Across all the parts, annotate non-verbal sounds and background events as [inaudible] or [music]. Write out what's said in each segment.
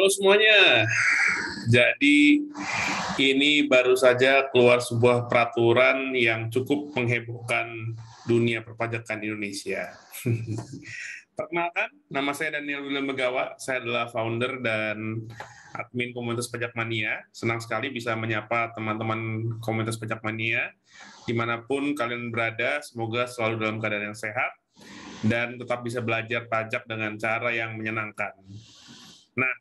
Halo semuanya. Jadi ini baru saja keluar sebuah peraturan yang cukup menghebohkan dunia perpajakan Indonesia. [laughs] Perkenalkan, nama saya Daniel William Megawa, Saya adalah founder dan admin komunitas pajak mania. Senang sekali bisa menyapa teman-teman komunitas pajak mania. Dimanapun kalian berada, semoga selalu dalam keadaan yang sehat dan tetap bisa belajar pajak dengan cara yang menyenangkan. Nah,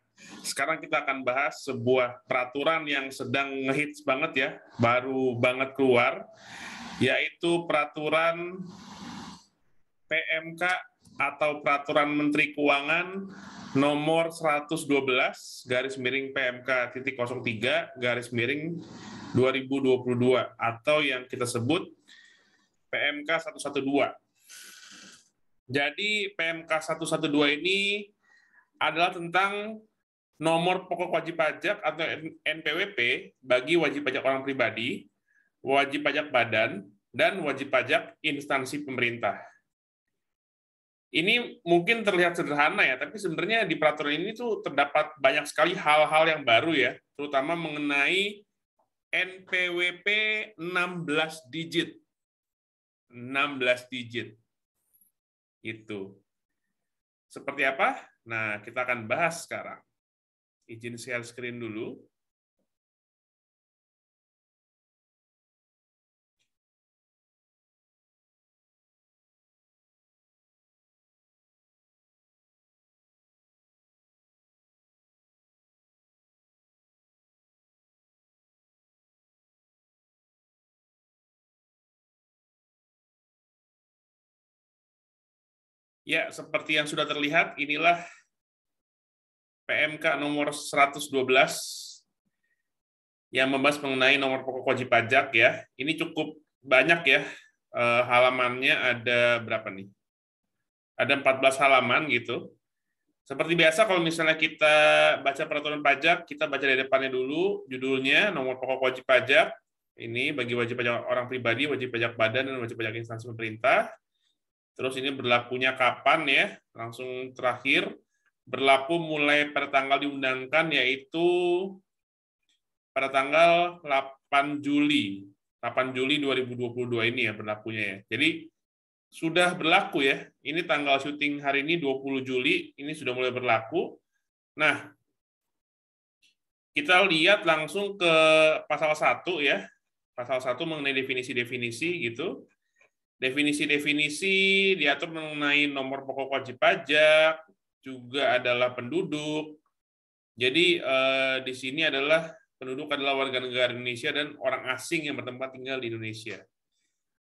sekarang kita akan bahas sebuah peraturan yang sedang ngehits banget ya, baru banget keluar, yaitu peraturan PMK atau peraturan Menteri Keuangan nomor 112 garis miring PMK titik 03 garis miring 2022 atau yang kita sebut PMK 112. Jadi PMK 112 ini adalah tentang nomor pokok wajib pajak atau NPWP bagi wajib pajak orang pribadi, wajib pajak badan, dan wajib pajak instansi pemerintah. Ini mungkin terlihat sederhana ya, tapi sebenarnya di peraturan ini tuh terdapat banyak sekali hal-hal yang baru ya, terutama mengenai NPWP 16 digit. 16 digit. Itu. Seperti apa? Nah, kita akan bahas sekarang. Izin share screen dulu. Ya, seperti yang sudah terlihat, inilah PMK nomor 112 yang membahas mengenai nomor pokok wajib pajak ya. Ini cukup banyak ya eh, halamannya ada berapa nih? Ada 14 halaman gitu. Seperti biasa kalau misalnya kita baca peraturan pajak, kita baca dari depannya dulu judulnya nomor pokok wajib pajak. Ini bagi wajib pajak orang pribadi, wajib pajak badan dan wajib pajak instansi pemerintah. Terus ini berlakunya kapan ya? Langsung terakhir berlaku mulai pada tanggal diundangkan yaitu pada tanggal 8 Juli 8 Juli 2022 ini ya berlakunya ya. Jadi sudah berlaku ya. Ini tanggal syuting hari ini 20 Juli, ini sudah mulai berlaku. Nah, kita lihat langsung ke pasal 1 ya. Pasal 1 mengenai definisi-definisi gitu. Definisi-definisi diatur mengenai nomor pokok wajib pajak, juga adalah penduduk. Jadi eh, di sini adalah penduduk adalah warga negara Indonesia dan orang asing yang bertempat tinggal di Indonesia.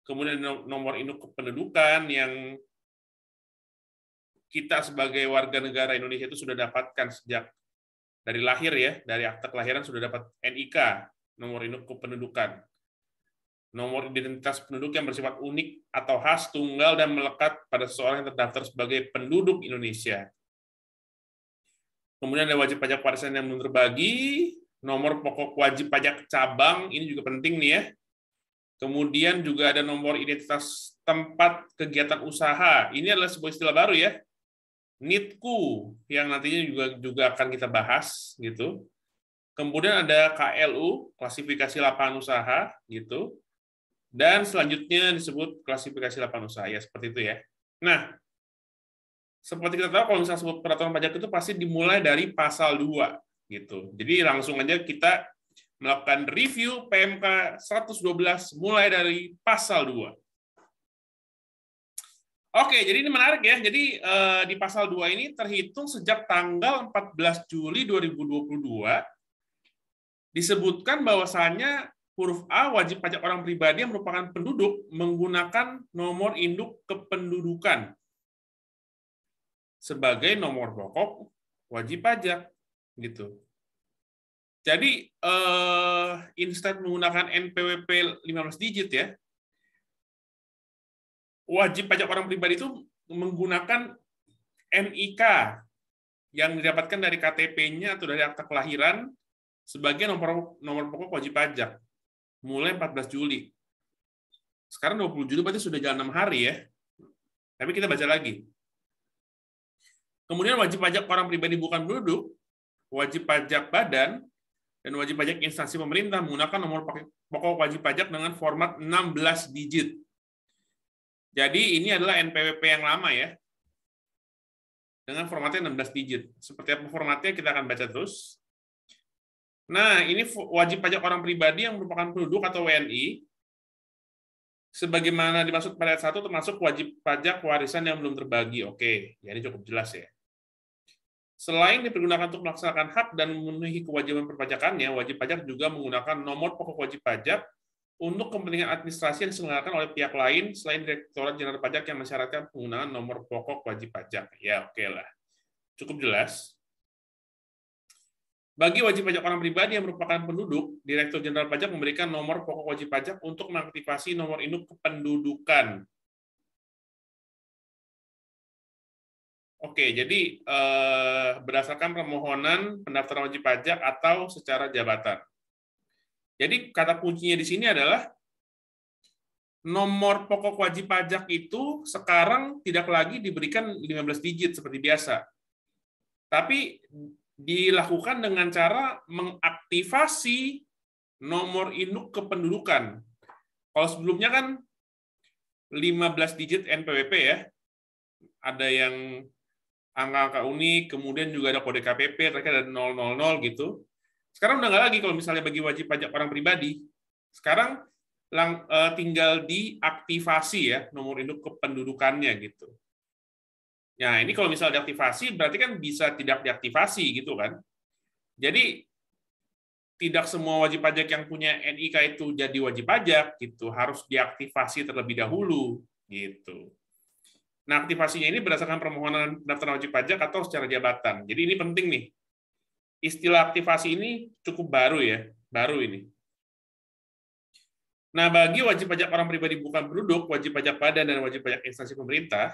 Kemudian nomor induk kependudukan yang kita sebagai warga negara Indonesia itu sudah dapatkan sejak dari lahir ya, dari akte kelahiran sudah dapat NIK, nomor induk kependudukan. Nomor identitas penduduk yang bersifat unik atau khas, tunggal, dan melekat pada seseorang yang terdaftar sebagai penduduk Indonesia kemudian ada wajib pajak warisan yang belum terbagi, nomor pokok wajib pajak cabang, ini juga penting nih ya. Kemudian juga ada nomor identitas tempat kegiatan usaha. Ini adalah sebuah istilah baru ya. NITKU yang nantinya juga juga akan kita bahas gitu. Kemudian ada KLU, klasifikasi lapangan usaha gitu. Dan selanjutnya disebut klasifikasi lapangan usaha ya seperti itu ya. Nah, seperti kita tahu kalau misalnya sebut peraturan pajak itu pasti dimulai dari pasal 2 gitu. Jadi langsung aja kita melakukan review PMK 112 mulai dari pasal 2. Oke, jadi ini menarik ya. Jadi eh, di pasal 2 ini terhitung sejak tanggal 14 Juli 2022 disebutkan bahwasanya huruf A wajib pajak orang pribadi yang merupakan penduduk menggunakan nomor induk kependudukan sebagai nomor pokok wajib pajak gitu. Jadi eh, instead menggunakan NPWP 15 digit ya, wajib pajak orang pribadi itu menggunakan NIK yang didapatkan dari KTP-nya atau dari akta kelahiran sebagai nomor nomor pokok wajib pajak mulai 14 Juli. Sekarang 20 Juli berarti sudah jalan 6 hari ya. Tapi kita baca lagi. Kemudian wajib pajak orang pribadi bukan penduduk, wajib pajak badan, dan wajib pajak instansi pemerintah menggunakan nomor pokok wajib pajak dengan format 16 digit. Jadi ini adalah NPWP yang lama ya. Dengan formatnya 16 digit. Seperti apa formatnya kita akan baca terus. Nah, ini wajib pajak orang pribadi yang merupakan penduduk atau WNI sebagaimana dimaksud pada ayat 1 termasuk wajib pajak warisan yang belum terbagi. Oke, ya ini cukup jelas ya. Selain dipergunakan untuk melaksanakan hak dan memenuhi kewajiban perpajakannya, wajib pajak juga menggunakan nomor pokok wajib pajak untuk kepentingan administrasi yang diselenggarakan oleh pihak lain selain Direktorat Jenderal Pajak yang mensyaratkan penggunaan nomor pokok wajib pajak. Ya, oke okay lah. Cukup jelas. Bagi wajib pajak orang pribadi yang merupakan penduduk, Direktur Jenderal Pajak memberikan nomor pokok wajib pajak untuk mengaktifasi nomor induk kependudukan Oke, jadi eh, berdasarkan permohonan pendaftaran wajib pajak atau secara jabatan. Jadi kata kuncinya di sini adalah nomor pokok wajib pajak itu sekarang tidak lagi diberikan 15 digit seperti biasa. Tapi dilakukan dengan cara mengaktifasi nomor induk kependudukan. Kalau sebelumnya kan 15 digit NPWP ya, ada yang angka-angka unik, kemudian juga ada kode KPP, mereka ada 000 gitu. Sekarang udah nggak lagi kalau misalnya bagi wajib pajak orang pribadi. Sekarang lang, e, tinggal diaktifasi ya nomor induk kependudukannya gitu. Nah ini kalau misalnya diaktifasi berarti kan bisa tidak diaktifasi gitu kan. Jadi tidak semua wajib pajak yang punya NIK itu jadi wajib pajak gitu harus diaktifasi terlebih dahulu gitu. Nah, aktivasinya ini berdasarkan permohonan daftar wajib pajak atau secara jabatan. Jadi ini penting nih. Istilah aktivasi ini cukup baru ya, baru ini. Nah, bagi wajib pajak orang pribadi bukan penduduk, wajib pajak badan dan wajib pajak instansi pemerintah,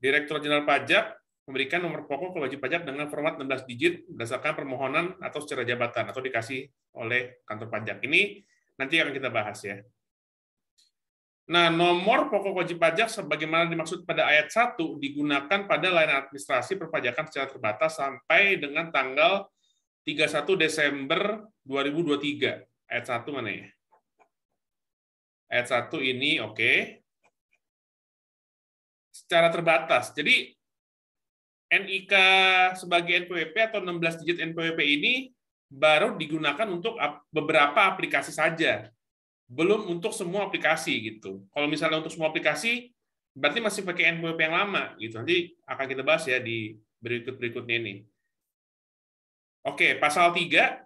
Direktur Jenderal Pajak memberikan nomor pokok ke wajib pajak dengan format 16 digit berdasarkan permohonan atau secara jabatan atau dikasih oleh kantor pajak. Ini nanti akan kita bahas ya. Nah, nomor pokok wajib pajak sebagaimana dimaksud pada ayat 1 digunakan pada layanan administrasi perpajakan secara terbatas sampai dengan tanggal 31 Desember 2023. Ayat 1 mana ya? Ayat 1 ini oke. Okay. Secara terbatas. Jadi NIK sebagai NPWP atau 16 digit NPWP ini baru digunakan untuk beberapa aplikasi saja belum untuk semua aplikasi gitu. Kalau misalnya untuk semua aplikasi, berarti masih pakai NPWP yang lama gitu. Nanti akan kita bahas ya di berikut berikutnya ini. Oke, pasal 3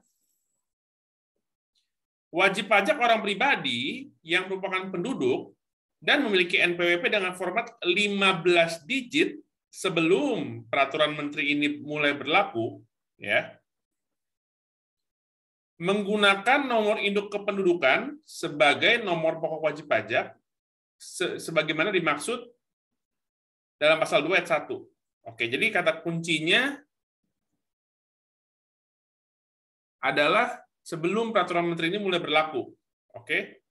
Wajib pajak orang pribadi yang merupakan penduduk dan memiliki NPWP dengan format 15 digit sebelum peraturan menteri ini mulai berlaku ya menggunakan nomor induk kependudukan sebagai nomor pokok wajib pajak se sebagaimana dimaksud dalam pasal 2 ayat 1. Oke, jadi kata kuncinya adalah sebelum peraturan menteri ini mulai berlaku. Oke.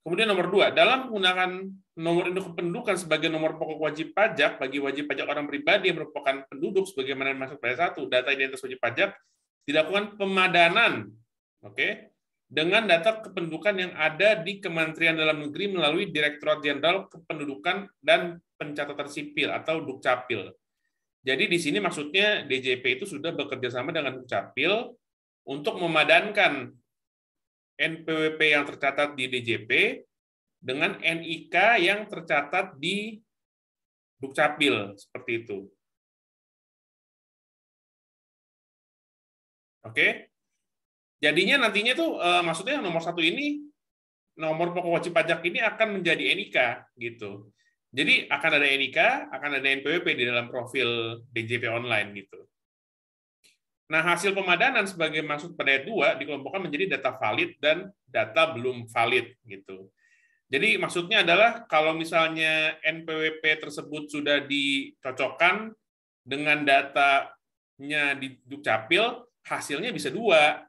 Kemudian nomor dua, dalam menggunakan nomor induk kependudukan sebagai nomor pokok wajib pajak bagi wajib pajak orang pribadi yang merupakan penduduk sebagaimana dimaksud pada satu, data identitas wajib pajak dilakukan pemadanan oke okay, dengan data kependudukan yang ada di Kementerian Dalam Negeri melalui Direktorat Jenderal Kependudukan dan Pencatatan Sipil atau Dukcapil. Jadi di sini maksudnya DJP itu sudah bekerja sama dengan Dukcapil untuk memadankan NPWP yang tercatat di DJP dengan NIK yang tercatat di Dukcapil seperti itu. Oke. Jadinya nantinya tuh eh, maksudnya nomor satu ini nomor pokok wajib pajak ini akan menjadi NIK gitu. Jadi akan ada NIK, akan ada NPWP di dalam profil DJP online gitu. Nah, hasil pemadanan sebagai maksud pada ayat 2 dikelompokkan menjadi data valid dan data belum valid gitu. Jadi maksudnya adalah kalau misalnya NPWP tersebut sudah dicocokkan dengan datanya di Dukcapil, hasilnya bisa dua.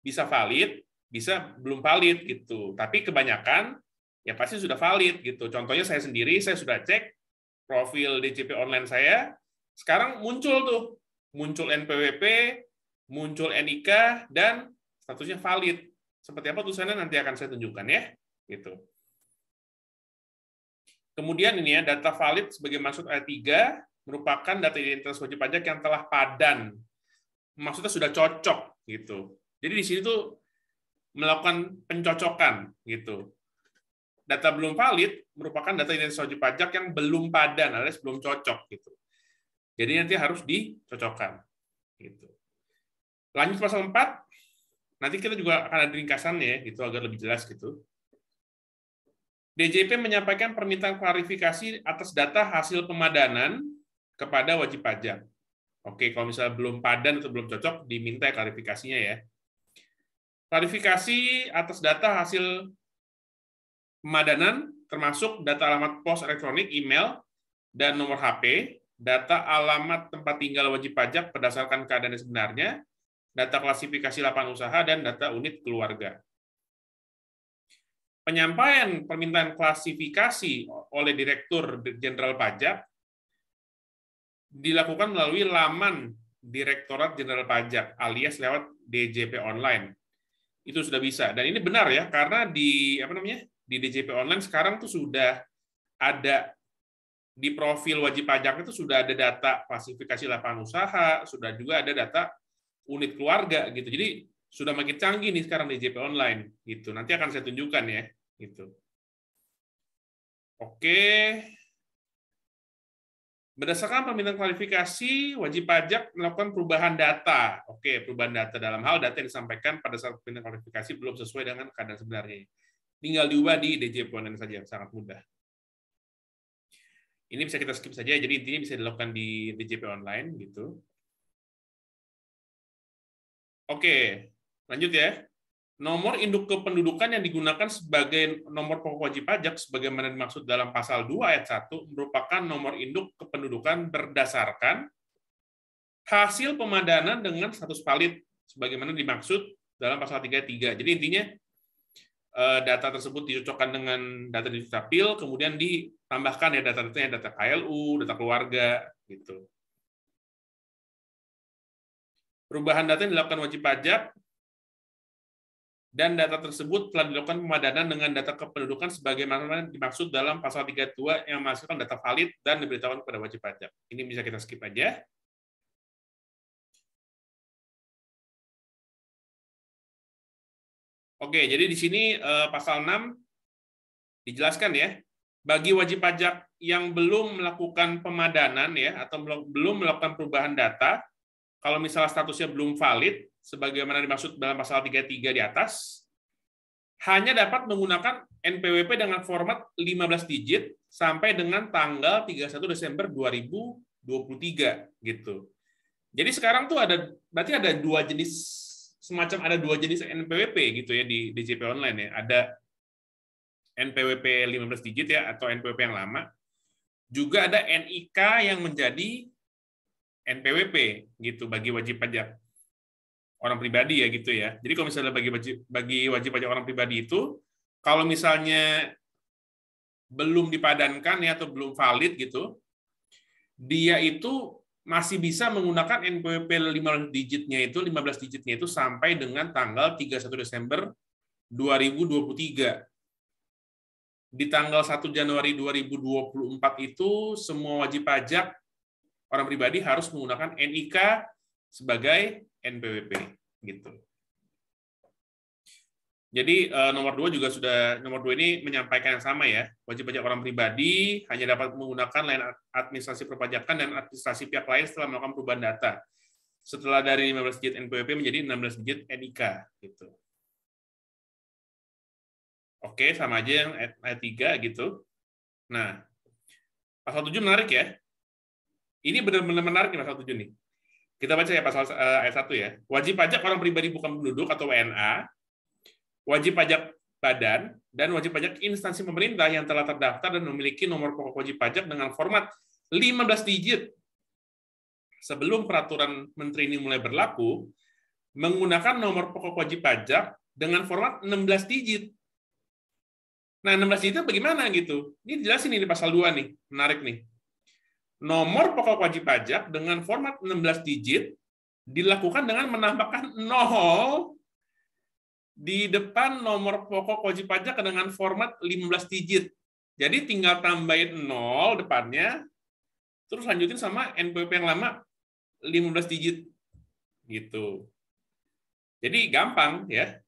Bisa valid, bisa belum valid gitu. Tapi kebanyakan ya pasti sudah valid gitu. Contohnya saya sendiri, saya sudah cek profil DCP online saya, sekarang muncul tuh, muncul NPWP, muncul NIK, dan statusnya valid. Seperti apa tulisannya nanti akan saya tunjukkan ya. Gitu. Kemudian ini ya, data valid sebagai maksud ayat 3 merupakan data identitas wajib pajak yang telah padan maksudnya sudah cocok gitu. Jadi di sini tuh melakukan pencocokan gitu. Data belum valid merupakan data identitas wajib pajak yang belum padan alias belum cocok gitu. Jadi nanti harus dicocokkan gitu. Lanjut pasal 4. Nanti kita juga akan ada ringkasannya ya, gitu agar lebih jelas gitu. DJP menyampaikan permintaan klarifikasi atas data hasil pemadanan kepada wajib pajak. Oke, kalau misalnya belum padan atau belum cocok, diminta ya klarifikasinya ya. Klarifikasi atas data hasil pemadanan, termasuk data alamat pos elektronik, email, dan nomor HP, data alamat tempat tinggal wajib pajak berdasarkan keadaan yang sebenarnya, data klasifikasi lapangan usaha, dan data unit keluarga. Penyampaian permintaan klasifikasi oleh Direktur Jenderal Pajak dilakukan melalui laman Direktorat Jenderal Pajak alias lewat DJP online. Itu sudah bisa. Dan ini benar ya karena di apa namanya? di DJP online sekarang tuh sudah ada di profil wajib pajak itu sudah ada data klasifikasi lapangan usaha, sudah juga ada data unit keluarga gitu. Jadi sudah makin canggih nih sekarang DJP online gitu. Nanti akan saya tunjukkan ya gitu. Oke. Berdasarkan permintaan klarifikasi, wajib pajak melakukan perubahan data. Oke, perubahan data dalam hal data yang disampaikan pada saat permintaan klarifikasi belum sesuai dengan keadaan sebenarnya. Tinggal diubah di DJP online saja, sangat mudah. Ini bisa kita skip saja, jadi intinya bisa dilakukan di DJP online gitu. Oke, lanjut ya nomor induk kependudukan yang digunakan sebagai nomor pokok wajib pajak sebagaimana dimaksud dalam pasal 2 ayat 1 merupakan nomor induk kependudukan berdasarkan hasil pemadanan dengan status valid sebagaimana dimaksud dalam pasal 33. Jadi intinya eh, data tersebut dicocokkan dengan data di dukcapil kemudian ditambahkan ya data-datanya data KLU, data keluarga gitu. Perubahan data yang dilakukan wajib pajak dan data tersebut telah dilakukan pemadanan dengan data kependudukan sebagaimana dimaksud dalam pasal 32 yang menghasilkan data valid dan diberitahukan kepada wajib pajak. Ini bisa kita skip aja. Oke, jadi di sini eh, pasal 6 dijelaskan ya. Bagi wajib pajak yang belum melakukan pemadanan ya atau belum melakukan perubahan data, kalau misalnya statusnya belum valid, sebagaimana dimaksud dalam pasal 33 di atas, hanya dapat menggunakan NPWP dengan format 15 digit sampai dengan tanggal 31 Desember 2023 gitu. Jadi sekarang tuh ada berarti ada dua jenis semacam ada dua jenis NPWP gitu ya di DJP online ya. Ada NPWP 15 digit ya atau NPWP yang lama. Juga ada NIK yang menjadi NPWP gitu bagi wajib pajak orang pribadi ya gitu ya. Jadi kalau misalnya bagi wajib, bagi wajib pajak orang pribadi itu kalau misalnya belum dipadankan ya atau belum valid gitu, dia itu masih bisa menggunakan NPWP 15 digitnya itu 15 digitnya itu sampai dengan tanggal 31 Desember 2023. Di tanggal 1 Januari 2024 itu semua wajib pajak orang pribadi harus menggunakan NIK sebagai NPWP gitu. Jadi eh, nomor dua juga sudah nomor dua ini menyampaikan yang sama ya. Wajib pajak orang pribadi hanya dapat menggunakan lain administrasi perpajakan dan administrasi pihak lain setelah melakukan perubahan data. Setelah dari 15 digit NPWP menjadi 16 digit NIK gitu. Oke, sama aja yang ayat 3 gitu. Nah, pasal tujuh menarik ya. Ini benar-benar menarik nih pasal 7 nih. Kita baca ya pasal uh, ayat 1 ya. Wajib pajak orang pribadi bukan penduduk atau WNA, wajib pajak badan, dan wajib pajak instansi pemerintah yang telah terdaftar dan memiliki nomor pokok wajib pajak dengan format 15 digit. Sebelum peraturan menteri ini mulai berlaku, menggunakan nomor pokok wajib pajak dengan format 16 digit. Nah, 16 digit itu bagaimana gitu? Ini jelas ini pasal 2 nih, menarik nih nomor pokok wajib pajak dengan format 16 digit dilakukan dengan menambahkan nol di depan nomor pokok wajib pajak dengan format 15 digit. Jadi tinggal tambahin nol depannya, terus lanjutin sama NPWP yang lama 15 digit. Gitu. Jadi gampang ya.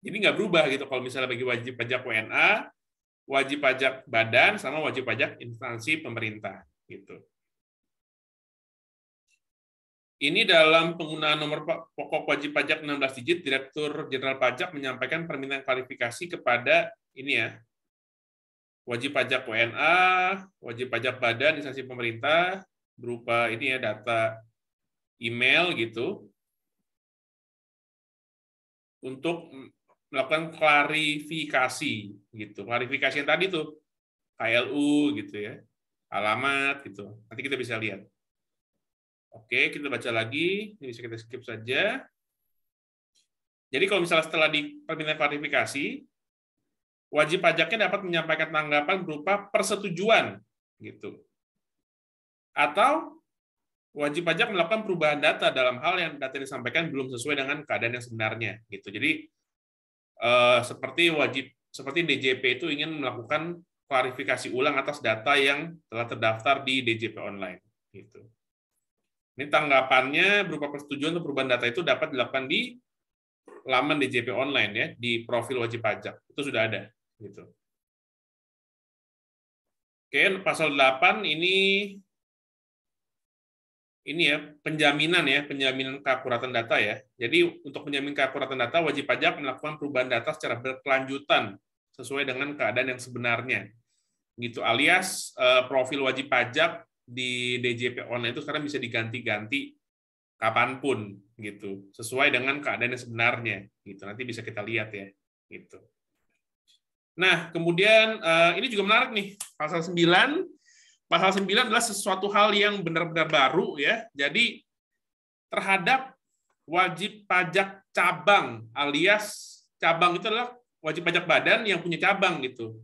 Jadi nggak berubah gitu kalau misalnya bagi wajib pajak WNA, wajib pajak badan, sama wajib pajak instansi pemerintah. Gitu. Ini dalam penggunaan nomor pokok wajib pajak 16 digit, Direktur Jenderal Pajak menyampaikan permintaan klarifikasi kepada ini ya, wajib pajak WNA, wajib pajak badan, instansi pemerintah, berupa ini ya data email gitu, untuk melakukan klarifikasi gitu. Klarifikasi yang tadi tuh KLU gitu ya alamat gitu. Nanti kita bisa lihat. Oke, kita baca lagi. Ini bisa kita skip saja. Jadi kalau misalnya setelah di permintaan klarifikasi, wajib pajaknya dapat menyampaikan tanggapan berupa persetujuan gitu. Atau wajib pajak melakukan perubahan data dalam hal yang data yang disampaikan belum sesuai dengan keadaan yang sebenarnya gitu. Jadi eh, seperti wajib seperti DJP itu ingin melakukan klarifikasi ulang atas data yang telah terdaftar di DJP online. Gitu. Ini tanggapannya berupa persetujuan untuk perubahan data itu dapat dilakukan di laman DJP online ya, di profil wajib pajak. Itu sudah ada. Gitu. Oke, pasal 8 ini ini ya penjaminan ya penjaminan keakuratan data ya. Jadi untuk menjamin keakuratan data wajib pajak melakukan perubahan data secara berkelanjutan sesuai dengan keadaan yang sebenarnya gitu alias uh, profil wajib pajak di DJP online itu sekarang bisa diganti-ganti kapanpun gitu sesuai dengan keadaan yang sebenarnya gitu nanti bisa kita lihat ya gitu nah kemudian uh, ini juga menarik nih pasal 9 pasal 9 adalah sesuatu hal yang benar-benar baru ya jadi terhadap wajib pajak cabang alias cabang itu adalah wajib pajak badan yang punya cabang gitu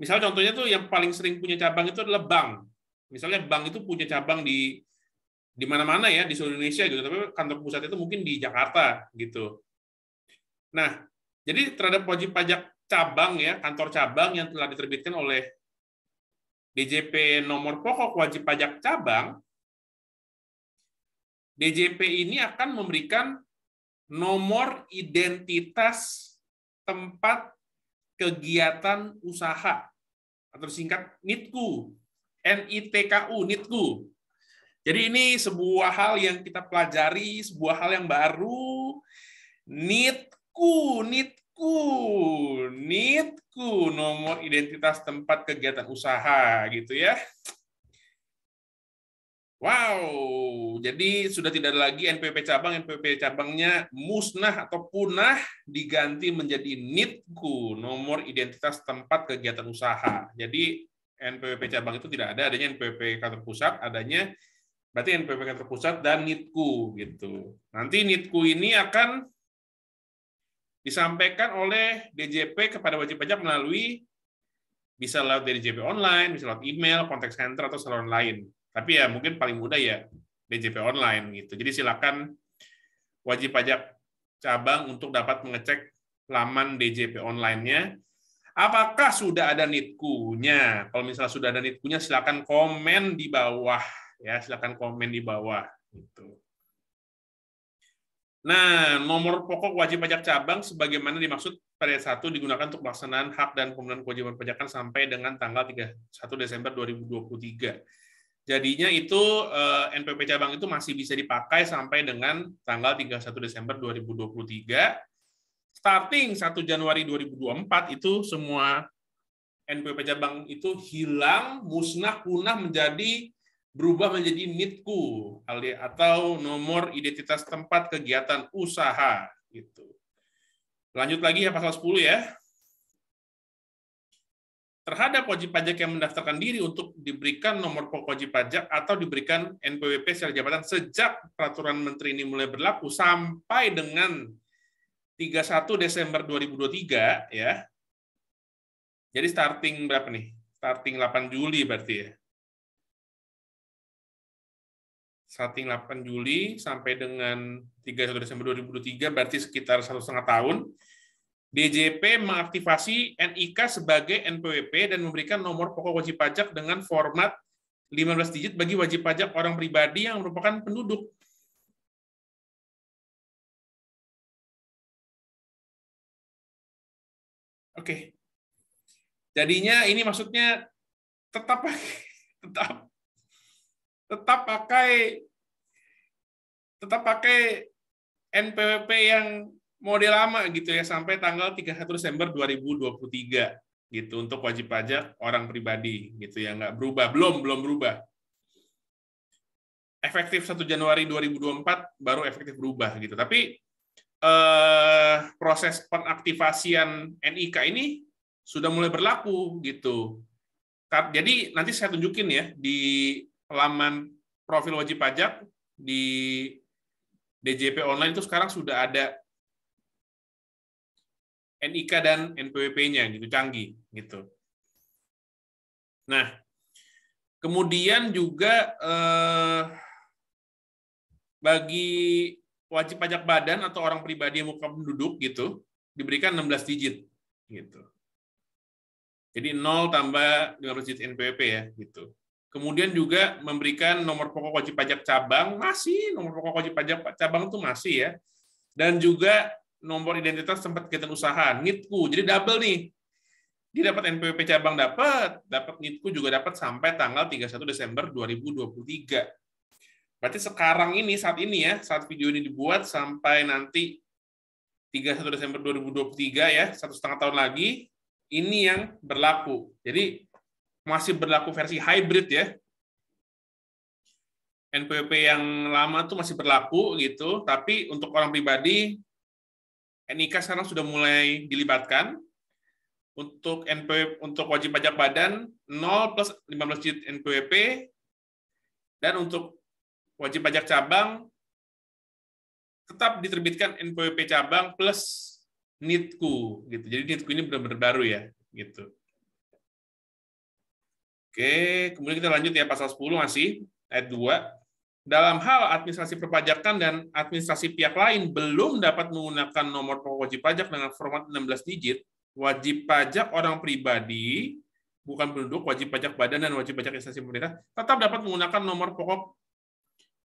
Misal contohnya tuh yang paling sering punya cabang itu adalah bank. Misalnya bank itu punya cabang di di mana-mana ya di seluruh Indonesia gitu, tapi kantor pusat itu mungkin di Jakarta gitu. Nah, jadi terhadap wajib pajak cabang ya, kantor cabang yang telah diterbitkan oleh DJP nomor pokok wajib pajak cabang, DJP ini akan memberikan nomor identitas tempat kegiatan usaha atau singkat NITKU, NITKU, NITKU. Jadi ini sebuah hal yang kita pelajari, sebuah hal yang baru. NITKU, NITKU, NITKU, nomor identitas tempat kegiatan usaha gitu ya. Wow, jadi sudah tidak ada lagi NPP cabang, NPP cabangnya musnah atau punah diganti menjadi NITKU, nomor identitas tempat kegiatan usaha. Jadi NPP cabang itu tidak ada, adanya NPP kantor pusat, adanya berarti NPP kantor pusat dan NITKU gitu. Nanti NITKU ini akan disampaikan oleh DJP kepada wajib pajak melalui bisa lewat dari DJP online, bisa lewat email, kontak center atau saluran lain tapi ya mungkin paling mudah ya DJP online gitu. Jadi silakan wajib pajak cabang untuk dapat mengecek laman DJP online-nya. Apakah sudah ada nitkunya? Kalau misalnya sudah ada nitkunya, silakan komen di bawah ya, silakan komen di bawah gitu. Nah, nomor pokok wajib pajak cabang sebagaimana dimaksud pada satu digunakan untuk pelaksanaan hak dan pemenuhan kewajiban pajakan sampai dengan tanggal 31 Desember 2023. Jadinya itu uh, eh, NPP cabang itu masih bisa dipakai sampai dengan tanggal 31 Desember 2023. Starting 1 Januari 2024 itu semua NPP cabang itu hilang, musnah, punah menjadi berubah menjadi NITKU atau nomor identitas tempat kegiatan usaha gitu. Lanjut lagi ya pasal 10 ya terhadap wajib pajak yang mendaftarkan diri untuk diberikan nomor pokok wajib pajak atau diberikan NPWP secara jabatan sejak peraturan menteri ini mulai berlaku sampai dengan 31 Desember 2023 ya. Jadi starting berapa nih? Starting 8 Juli berarti ya. Starting 8 Juli sampai dengan 31 Desember 2023 berarti sekitar satu setengah tahun DJP mengaktifasi NIK sebagai NPWP dan memberikan nomor pokok wajib pajak dengan format 15 digit bagi wajib pajak orang pribadi yang merupakan penduduk. Oke. Jadinya ini maksudnya tetap tetap tetap pakai tetap pakai NPWP yang mode lama gitu ya sampai tanggal 31 Desember 2023 gitu untuk wajib pajak orang pribadi gitu ya nggak berubah belum belum berubah efektif 1 Januari 2024 baru efektif berubah gitu tapi eh, proses pengaktifasian NIK ini sudah mulai berlaku gitu jadi nanti saya tunjukin ya di laman profil wajib pajak di DJP online itu sekarang sudah ada NIK dan NPWP-nya gitu canggih gitu. Nah, kemudian juga eh, bagi wajib pajak badan atau orang pribadi yang muka penduduk gitu diberikan 16 digit gitu. Jadi 0 tambah 500 digit NPWP ya gitu. Kemudian juga memberikan nomor pokok wajib pajak cabang masih nomor pokok wajib pajak cabang itu masih ya. Dan juga nomor identitas tempat kegiatan usaha, NITKU. Jadi double nih. Dia dapat NPWP cabang dapat, dapat NITKU juga dapat sampai tanggal 31 Desember 2023. Berarti sekarang ini, saat ini ya, saat video ini dibuat sampai nanti 31 Desember 2023 ya, satu setengah tahun lagi, ini yang berlaku. Jadi masih berlaku versi hybrid ya. NPWP yang lama tuh masih berlaku gitu, tapi untuk orang pribadi NIK sekarang sudah mulai dilibatkan untuk NPW untuk wajib pajak badan 0 plus 15 juta NPWP dan untuk wajib pajak cabang tetap diterbitkan NPWP cabang plus NITKU gitu. Jadi NITKU ini benar-benar baru ya gitu. Oke, kemudian kita lanjut ya pasal 10 masih ayat 2 dalam hal administrasi perpajakan dan administrasi pihak lain belum dapat menggunakan nomor pokok wajib pajak dengan format 16 digit, wajib pajak orang pribadi, bukan penduduk, wajib pajak badan dan wajib pajak instansi pemerintah, tetap dapat menggunakan nomor pokok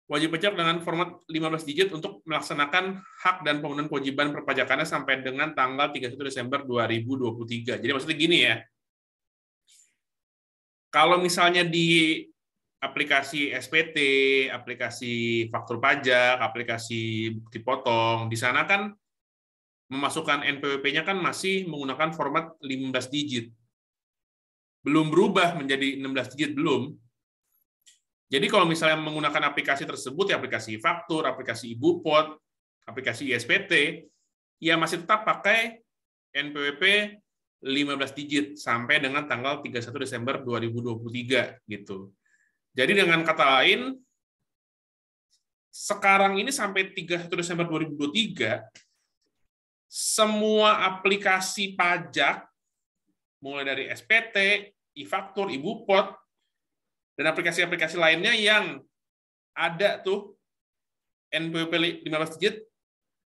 wajib pajak dengan format 15 digit untuk melaksanakan hak dan pemenuhan kewajiban perpajakannya sampai dengan tanggal 31 Desember 2023. Jadi maksudnya gini ya, kalau misalnya di aplikasi SPT, aplikasi faktur pajak, aplikasi bukti potong, di sana kan memasukkan NPWP-nya kan masih menggunakan format 15 digit. Belum berubah menjadi 16 digit, belum. Jadi kalau misalnya menggunakan aplikasi tersebut, ya aplikasi faktur, aplikasi ibu pot, aplikasi ISPT, ya masih tetap pakai NPWP 15 digit sampai dengan tanggal 31 Desember 2023 gitu. Jadi dengan kata lain, sekarang ini sampai 31 Desember 2023, semua aplikasi pajak, mulai dari SPT, e-faktur, e pot, dan aplikasi-aplikasi lainnya yang ada tuh NPWP 15 digit,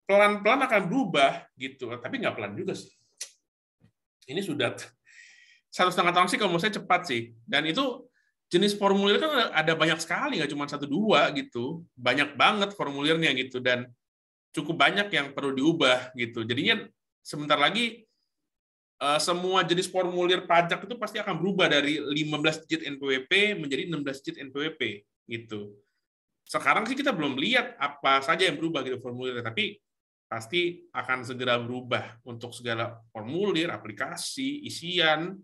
pelan-pelan akan berubah gitu. Tapi nggak pelan juga sih. Ini sudah satu setengah tahun sih kalau menurut saya cepat sih. Dan itu jenis formulir kan ada banyak sekali nggak cuma satu dua gitu banyak banget formulirnya gitu dan cukup banyak yang perlu diubah gitu jadinya sebentar lagi eh, semua jenis formulir pajak itu pasti akan berubah dari 15 digit NPWP menjadi 16 digit NPWP gitu sekarang sih kita belum lihat apa saja yang berubah gitu formulirnya tapi pasti akan segera berubah untuk segala formulir aplikasi isian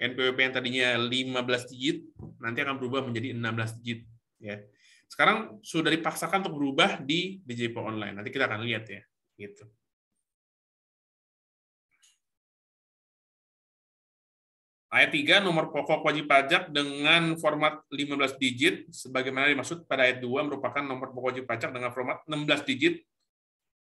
NPWP yang tadinya 15 digit nanti akan berubah menjadi 16 digit ya. Sekarang sudah dipaksakan untuk berubah di DJPO online. Nanti kita akan lihat ya, gitu. Ayat 3 nomor pokok wajib pajak dengan format 15 digit sebagaimana dimaksud pada ayat 2 merupakan nomor pokok wajib pajak dengan format 16 digit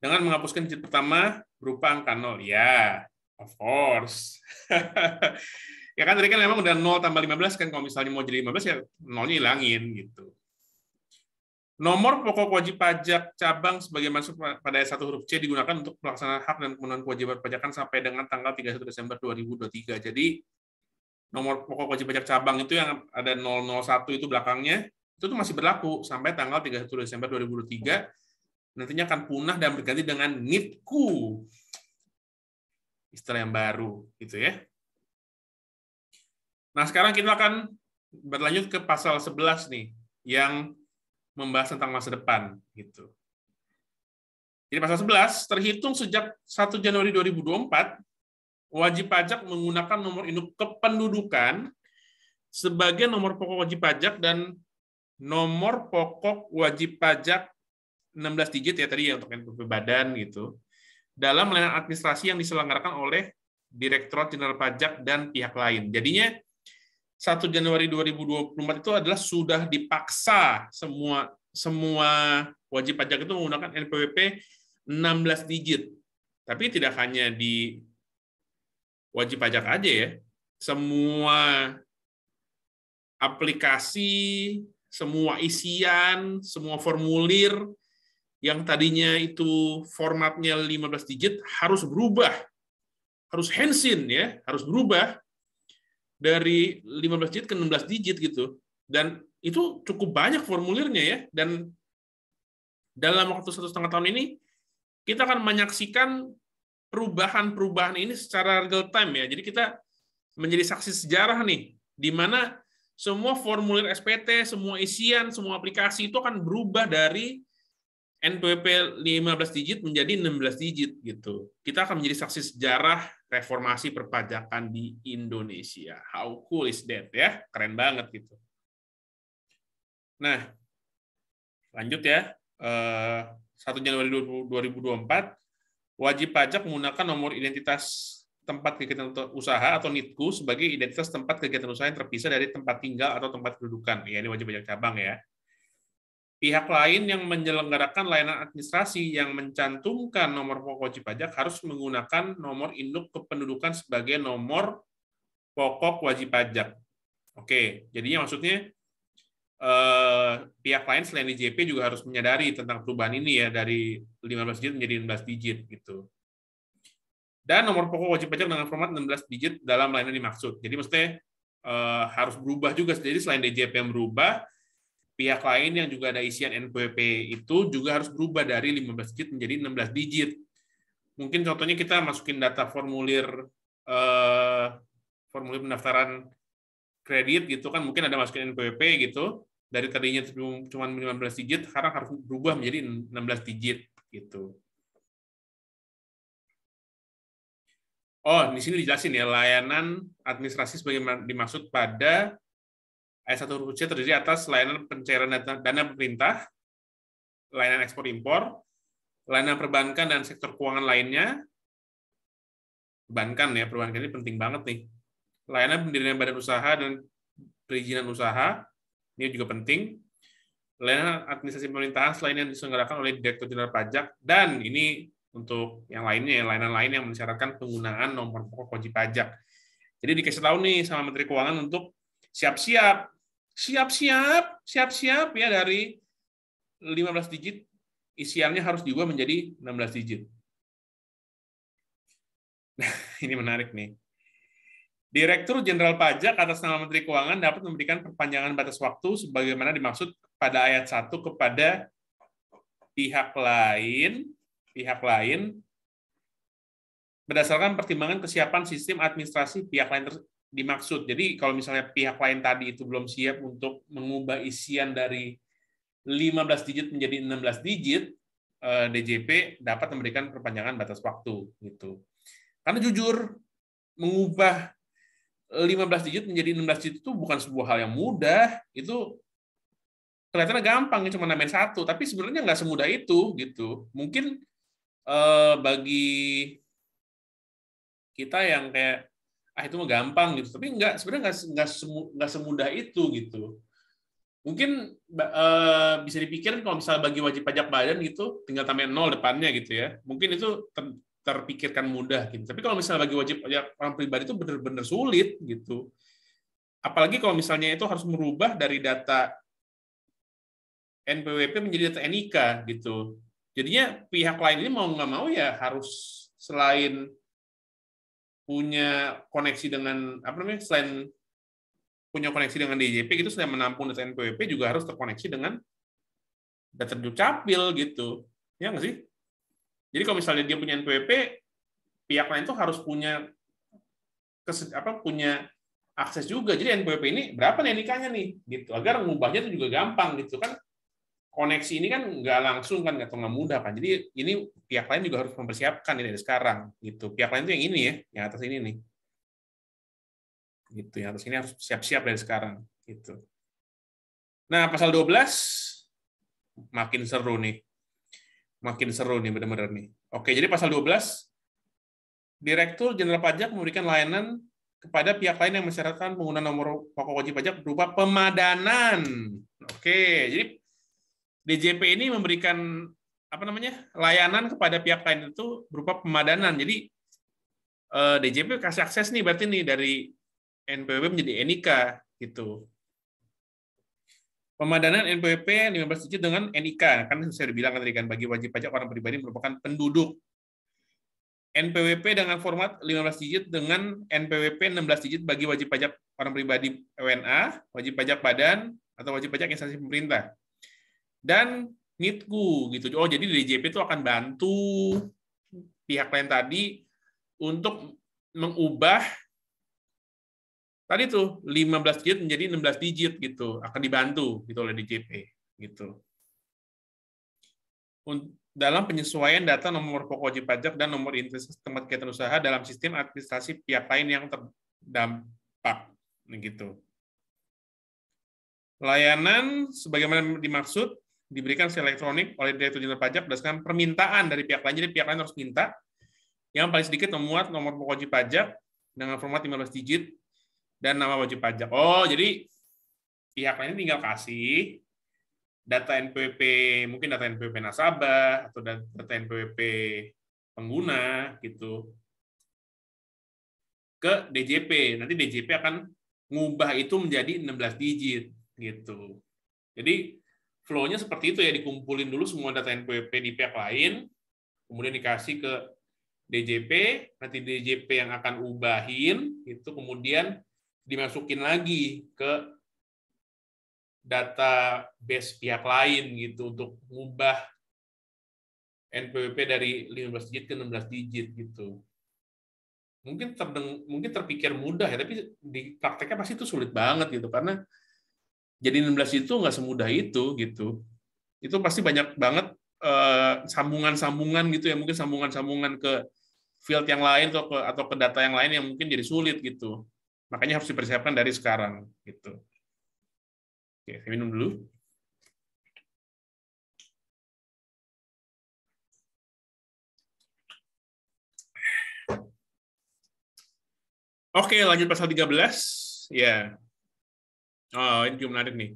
dengan menghapuskan digit pertama berupa angka 0. Ya, of course. [laughs] ya kan tadi kan memang udah 0 tambah 15 kan kalau misalnya mau jadi 15 ya nolnya hilangin gitu. Nomor pokok wajib pajak cabang sebagai masuk pada ayat 1 huruf C digunakan untuk pelaksanaan hak dan pemenuhan kewajiban pajakan sampai dengan tanggal 31 Desember 2023. Jadi nomor pokok wajib pajak cabang itu yang ada 001 itu belakangnya, itu tuh masih berlaku sampai tanggal 31 Desember 2023. Nantinya akan punah dan berganti dengan NITKU. Istilah yang baru gitu ya. Nah, sekarang kita akan berlanjut ke pasal 11 nih yang membahas tentang masa depan gitu. Jadi pasal 11 terhitung sejak 1 Januari 2024 wajib pajak menggunakan nomor induk kependudukan sebagai nomor pokok wajib pajak dan nomor pokok wajib pajak 16 digit ya tadi ya untuk NPWP badan gitu dalam layanan administrasi yang diselenggarakan oleh Direktorat Jenderal Pajak dan pihak lain. Jadinya 1 Januari 2024 itu adalah sudah dipaksa semua semua wajib pajak itu menggunakan NPWP 16 digit. Tapi tidak hanya di wajib pajak aja ya. Semua aplikasi, semua isian, semua formulir yang tadinya itu formatnya 15 digit harus berubah. Harus hensin ya, harus berubah dari 15 digit ke 16 digit gitu. Dan itu cukup banyak formulirnya ya. Dan dalam waktu satu setengah tahun ini, kita akan menyaksikan perubahan-perubahan ini secara real time ya. Jadi kita menjadi saksi sejarah nih, di mana semua formulir SPT, semua isian, semua aplikasi itu akan berubah dari NPWP 15 digit menjadi 16 digit gitu. Kita akan menjadi saksi sejarah reformasi perpajakan di Indonesia. How cool is that ya? Keren banget gitu. Nah, lanjut ya. 1 eh, Januari 2024 wajib pajak menggunakan nomor identitas tempat kegiatan usaha atau NITKU sebagai identitas tempat kegiatan usaha yang terpisah dari tempat tinggal atau tempat kedudukan. Ya, ini wajib pajak cabang ya pihak lain yang menyelenggarakan layanan administrasi yang mencantumkan nomor pokok wajib pajak harus menggunakan nomor induk kependudukan sebagai nomor pokok wajib pajak. Oke, jadinya maksudnya eh, pihak lain selain DJP juga harus menyadari tentang perubahan ini ya dari 15 digit menjadi 16 digit gitu. Dan nomor pokok wajib pajak dengan format 16 digit dalam layanan dimaksud. Jadi maksudnya eh, harus berubah juga. Jadi selain DJP yang berubah, pihak lain yang juga ada isian NPWP itu juga harus berubah dari 15 digit menjadi 16 digit. Mungkin contohnya kita masukin data formulir eh, formulir pendaftaran kredit gitu kan mungkin ada masukin NPWP gitu dari tadinya cuma 15 digit sekarang harus berubah menjadi 16 digit gitu. Oh, di sini dijelasin ya layanan administrasi sebagaimana dimaksud pada Ayat 1 huruf C terdiri atas layanan pencairan dana, pemerintah, layanan ekspor-impor, layanan perbankan dan sektor keuangan lainnya. Perbankan ya, perbankan ini penting banget nih. Layanan pendirian badan usaha dan perizinan usaha, ini juga penting. Layanan administrasi pemerintahan selain yang diselenggarakan oleh Direktur Jenderal Pajak, dan ini untuk yang lainnya, ya layanan lain yang mensyaratkan penggunaan nomor pokok wajib pajak. Jadi dikasih tahu nih sama Menteri Keuangan untuk siap-siap siap-siap, siap-siap ya dari 15 digit isiannya harus diubah menjadi 16 digit. Nah, [laughs] ini menarik nih. Direktur Jenderal Pajak atas nama Menteri Keuangan dapat memberikan perpanjangan batas waktu sebagaimana dimaksud pada ayat 1 kepada pihak lain, pihak lain berdasarkan pertimbangan kesiapan sistem administrasi pihak lain dimaksud. Jadi kalau misalnya pihak lain tadi itu belum siap untuk mengubah isian dari 15 digit menjadi 16 digit, eh, DJP dapat memberikan perpanjangan batas waktu gitu. Karena jujur mengubah 15 digit menjadi 16 digit itu bukan sebuah hal yang mudah, itu kelihatannya gampang cuma namain satu, tapi sebenarnya nggak semudah itu gitu. Mungkin eh, bagi kita yang kayak ah itu mah gampang gitu. Tapi nggak sebenarnya nggak nggak semudah itu gitu. Mungkin uh, bisa dipikirin kalau misalnya bagi wajib pajak badan gitu, tinggal tambahin nol depannya gitu ya. Mungkin itu ter, terpikirkan mudah gitu. Tapi kalau misalnya bagi wajib pajak orang pribadi itu benar-benar sulit gitu. Apalagi kalau misalnya itu harus merubah dari data NPWP menjadi data NIK gitu. Jadinya pihak lain ini mau nggak mau ya harus selain punya koneksi dengan apa namanya selain punya koneksi dengan DJP gitu selain menampung data NPWP juga harus terkoneksi dengan data dukcapil gitu ya nggak sih jadi kalau misalnya dia punya NPWP pihak lain tuh harus punya apa punya akses juga jadi NPWP ini berapa nih nikahnya nih gitu agar mengubahnya itu juga gampang gitu kan koneksi ini kan nggak langsung kan atau nggak mudah kan jadi ini pihak lain juga harus mempersiapkan ini dari sekarang gitu pihak lain itu yang ini ya yang atas ini nih gitu yang atas ini harus siap-siap dari sekarang gitu nah pasal 12 makin seru nih makin seru nih benar-benar nih oke jadi pasal 12 Direktur Jenderal Pajak memberikan layanan kepada pihak lain yang mensyaratkan penggunaan nomor pokok wajib pajak berupa pemadanan. Oke, jadi DJP ini memberikan apa namanya layanan kepada pihak lain itu berupa pemadanan. Jadi eh, DJP kasih akses nih berarti nih dari NPWP menjadi NIK gitu. Pemadanan NPWP 15 digit dengan NIK kan saya sudah bilang tadi kan bagi wajib pajak orang pribadi merupakan penduduk. NPWP dengan format 15 digit dengan NPWP 16 digit bagi wajib pajak orang pribadi WNA, wajib pajak badan atau wajib pajak instansi pemerintah dan NITKU gitu. Oh, jadi DJP itu akan bantu pihak lain tadi untuk mengubah tadi tuh 15 digit menjadi 16 digit gitu, akan dibantu gitu oleh DJP gitu. Dalam penyesuaian data nomor pokok wajib pajak dan nomor investasi tempat kegiatan usaha dalam sistem administrasi pihak lain yang terdampak nah, gitu. Layanan sebagaimana dimaksud diberikan secara elektronik oleh Direktur Jenderal Pajak berdasarkan permintaan dari pihak lain. Jadi pihak lain harus minta yang paling sedikit memuat nomor pokok wajib pajak dengan format 15 digit dan nama wajib pajak. Oh, jadi pihak lain tinggal kasih data NPWP, mungkin data NPWP nasabah atau data NPWP pengguna gitu ke DJP. Nanti DJP akan ngubah itu menjadi 16 digit gitu. Jadi flow-nya seperti itu ya, dikumpulin dulu semua data NPWP di pihak lain, kemudian dikasih ke DJP, nanti DJP yang akan ubahin, itu kemudian dimasukin lagi ke data base pihak lain gitu untuk mengubah NPWP dari 15 digit ke 16 digit gitu. Mungkin terdeng mungkin terpikir mudah ya, tapi di prakteknya pasti itu sulit banget gitu karena jadi 16 itu nggak semudah itu gitu itu pasti banyak banget eh, sambungan-sambungan uh, gitu ya mungkin sambungan-sambungan ke field yang lain atau ke atau ke data yang lain yang mungkin jadi sulit gitu makanya harus dipersiapkan dari sekarang gitu oke saya minum dulu Oke, lanjut pasal 13. Ya. Yeah. Oh, ini juga menarik nih.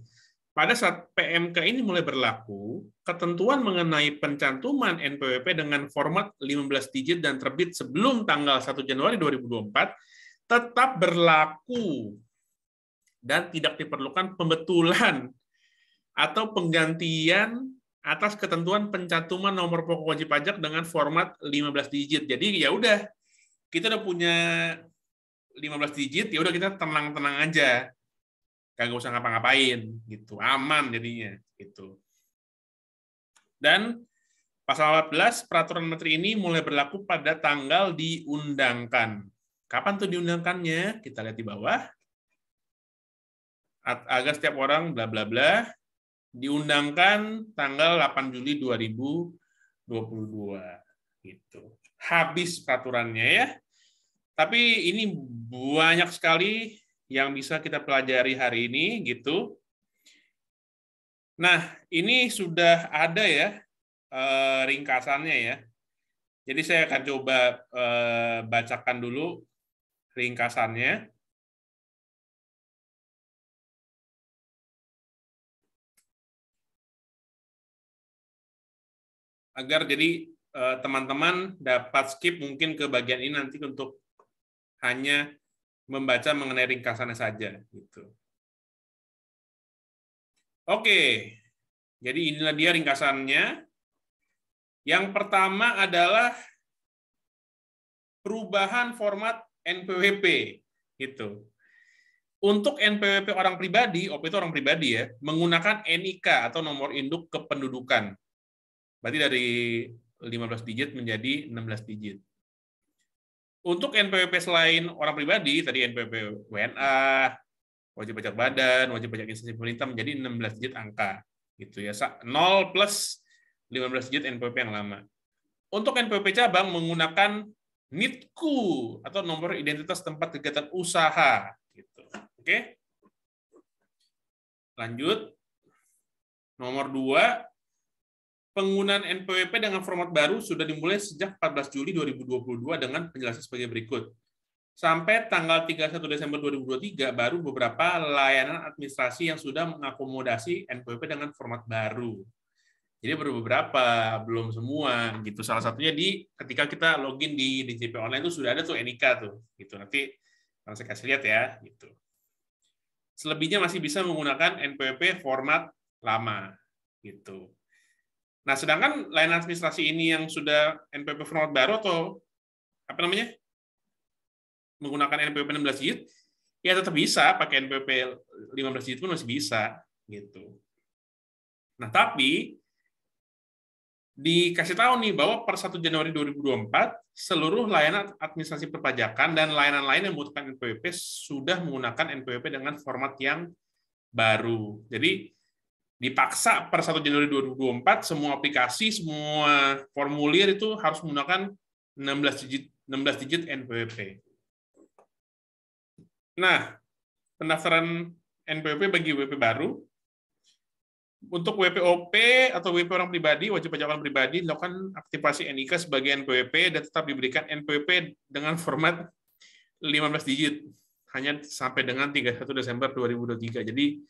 Pada saat PMK ini mulai berlaku, ketentuan mengenai pencantuman NPWP dengan format 15 digit dan terbit sebelum tanggal 1 Januari 2024 tetap berlaku dan tidak diperlukan pembetulan atau penggantian atas ketentuan pencantuman nomor pokok wajib pajak dengan format 15 digit. Jadi ya udah kita udah punya 15 digit, ya udah kita tenang-tenang aja kagak usah ngapa-ngapain gitu aman jadinya gitu dan pasal 14 peraturan menteri ini mulai berlaku pada tanggal diundangkan kapan tuh diundangkannya kita lihat di bawah agar setiap orang bla bla bla diundangkan tanggal 8 Juli 2022 gitu habis peraturannya ya tapi ini banyak sekali yang bisa kita pelajari hari ini gitu. Nah, ini sudah ada ya eh, ringkasannya ya. Jadi saya akan coba eh, bacakan dulu ringkasannya. Agar jadi eh, teman-teman dapat skip mungkin ke bagian ini nanti untuk hanya membaca mengenai ringkasannya saja gitu. Oke. Jadi inilah dia ringkasannya. Yang pertama adalah perubahan format NPWP gitu. Untuk NPWP orang pribadi, OP itu orang pribadi ya, menggunakan NIK atau nomor induk kependudukan. Berarti dari 15 digit menjadi 16 digit. Untuk NPWP selain orang pribadi, tadi NPWP WNA, wajib pajak badan, wajib pajak instansi pemerintah menjadi 16 digit angka. Gitu ya, 0 plus 15 digit NPWP yang lama. Untuk NPWP cabang menggunakan NITKU atau nomor identitas tempat kegiatan usaha gitu. Oke. Lanjut. Nomor dua penggunaan NPWP dengan format baru sudah dimulai sejak 14 Juli 2022 dengan penjelasan sebagai berikut. Sampai tanggal 31 Desember 2023 baru beberapa layanan administrasi yang sudah mengakomodasi NPWP dengan format baru. Jadi baru beberapa, belum semua gitu. Salah satunya di ketika kita login di DJP online itu sudah ada tuh NIK tuh gitu. Nanti saya kasih lihat ya gitu. Selebihnya masih bisa menggunakan NPWP format lama gitu. Nah, sedangkan layanan administrasi ini yang sudah NPP format baru atau apa namanya? menggunakan NPP 16 digit, ya tetap bisa pakai NPP 15 digit pun masih bisa gitu. Nah, tapi dikasih tahu nih bahwa per 1 Januari 2024 seluruh layanan administrasi perpajakan dan layanan lain yang membutuhkan NPWP sudah menggunakan NPWP dengan format yang baru. Jadi dipaksa per satu Januari 2024 semua aplikasi, semua formulir itu harus menggunakan 16 digit 16 digit NPWP. Nah, pendaftaran NPWP bagi WP baru untuk WPOP atau WP orang pribadi, wajib pajak orang pribadi dilakukan aktivasi NIK sebagai NPWP dan tetap diberikan NPWP dengan format 15 digit hanya sampai dengan 31 Desember 2023. Jadi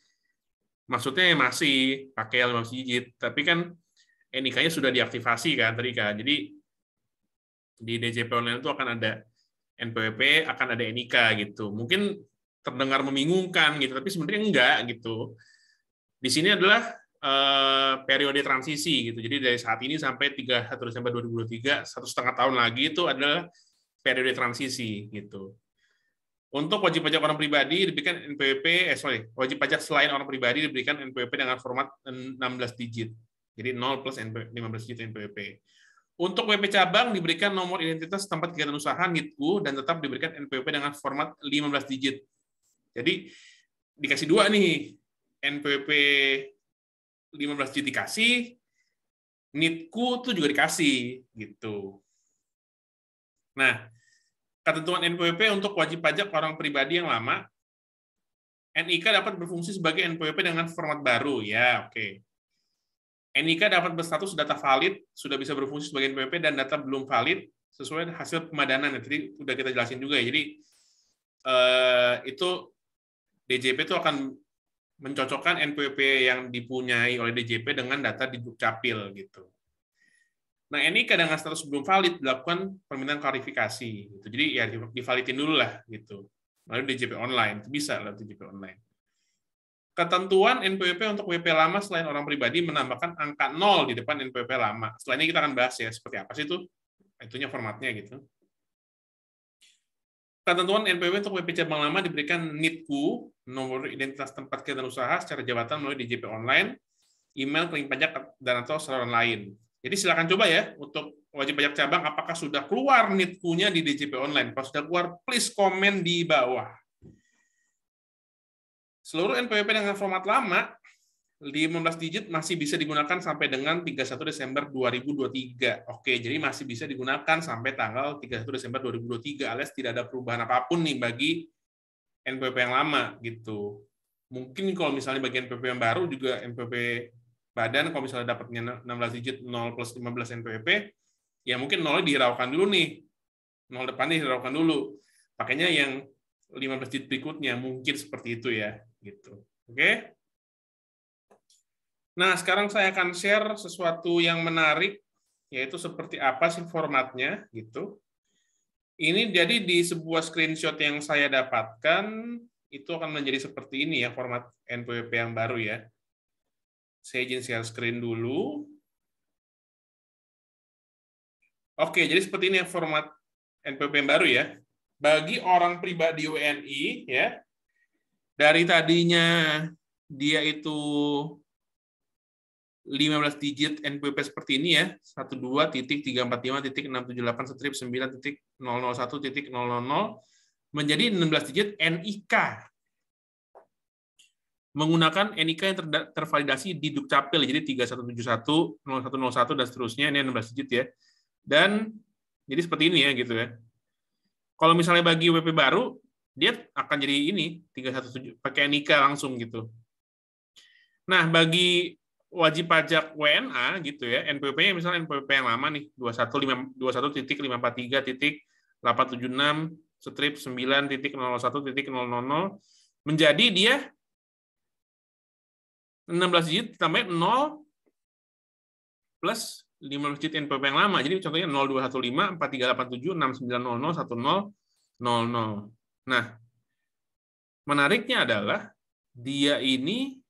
maksudnya masih pakai 15 digit, tapi kan NIK-nya sudah diaktifasi kan tadi kan. Jadi di DJP online itu akan ada NPWP, akan ada NIK gitu. Mungkin terdengar membingungkan gitu, tapi sebenarnya enggak gitu. Di sini adalah eh, periode transisi gitu. Jadi dari saat ini sampai 31 Desember 2023, satu setengah tahun lagi itu adalah periode transisi gitu. Untuk wajib pajak orang pribadi diberikan NPWP, eh sorry, wajib pajak selain orang pribadi diberikan NPWP dengan format 16 digit. Jadi 0 plus NP, 15 digit NPWP. Untuk WP cabang diberikan nomor identitas tempat kegiatan usaha NITKU dan tetap diberikan NPWP dengan format 15 digit. Jadi dikasih dua nih, NPWP 15 digit dikasih, NITKU tuh juga dikasih gitu. Nah, ketentuan NPWP untuk wajib pajak orang pribadi yang lama, NIK dapat berfungsi sebagai NPWP dengan format baru. Ya, oke. Okay. NIK dapat berstatus data valid, sudah bisa berfungsi sebagai NPWP dan data belum valid sesuai hasil pemadanan. jadi ya, sudah kita jelasin juga ya. Jadi eh, itu DJP itu akan mencocokkan NPWP yang dipunyai oleh DJP dengan data di Dukcapil gitu. Nah, kadang kadang status belum valid dilakukan permintaan klarifikasi. Gitu. Jadi ya divalidin dulu lah gitu. Lalu DJP online, bisa lah DJP online. Ketentuan NPWP untuk WP lama selain orang pribadi menambahkan angka 0 di depan NPWP lama. Selanjutnya kita akan bahas ya, seperti apa sih itu? Itunya formatnya gitu. Ketentuan NPWP untuk WP cabang lama diberikan NITKU, nomor identitas tempat kegiatan usaha secara jabatan melalui DJP online, email, klaim pajak, dan atau saluran lain jadi silakan coba ya untuk wajib pajak cabang apakah sudah keluar nitkunya di DJP online. Kalau sudah keluar, please komen di bawah. Seluruh NPWP dengan format lama 15 digit masih bisa digunakan sampai dengan 31 Desember 2023. Oke, jadi masih bisa digunakan sampai tanggal 31 Desember 2023 alias tidak ada perubahan apapun nih bagi NPWP yang lama gitu. Mungkin kalau misalnya bagian NPWP yang baru juga NPWP badan kalau misalnya dapatnya 16 digit 0 plus 15 NPWP, ya mungkin 0 dihiraukan dulu nih. nol depannya dihiraukan dulu. Pakainya yang 15 digit berikutnya, mungkin seperti itu ya. gitu Oke? Nah, sekarang saya akan share sesuatu yang menarik, yaitu seperti apa sih formatnya, gitu. Ini jadi di sebuah screenshot yang saya dapatkan, itu akan menjadi seperti ini ya, format NPWP yang baru ya. Saya izin share screen dulu. Oke, jadi seperti ini ya, format NPWP yang baru ya. Bagi orang pribadi WNI ya, dari tadinya dia itu 15 digit NPWP seperti ini ya, 12.345.678.9.001.000 menjadi 16 digit NIK menggunakan NIK yang ter tervalidasi di Dukcapil, ya, jadi 3171, 0101, dan seterusnya, ini 16 digit ya. Dan jadi seperti ini ya gitu ya. Kalau misalnya bagi WP baru, dia akan jadi ini, 317, pakai NIK langsung gitu. Nah, bagi wajib pajak WNA gitu ya, NPWP-nya misalnya NPWP yang lama nih, 21.543.876 strip 9.001.000 menjadi dia 16 digit ditambah 0 plus 15 digit npwp yang lama. Jadi contohnya 0215 4387 6900 1000. Nah, menariknya adalah dia ini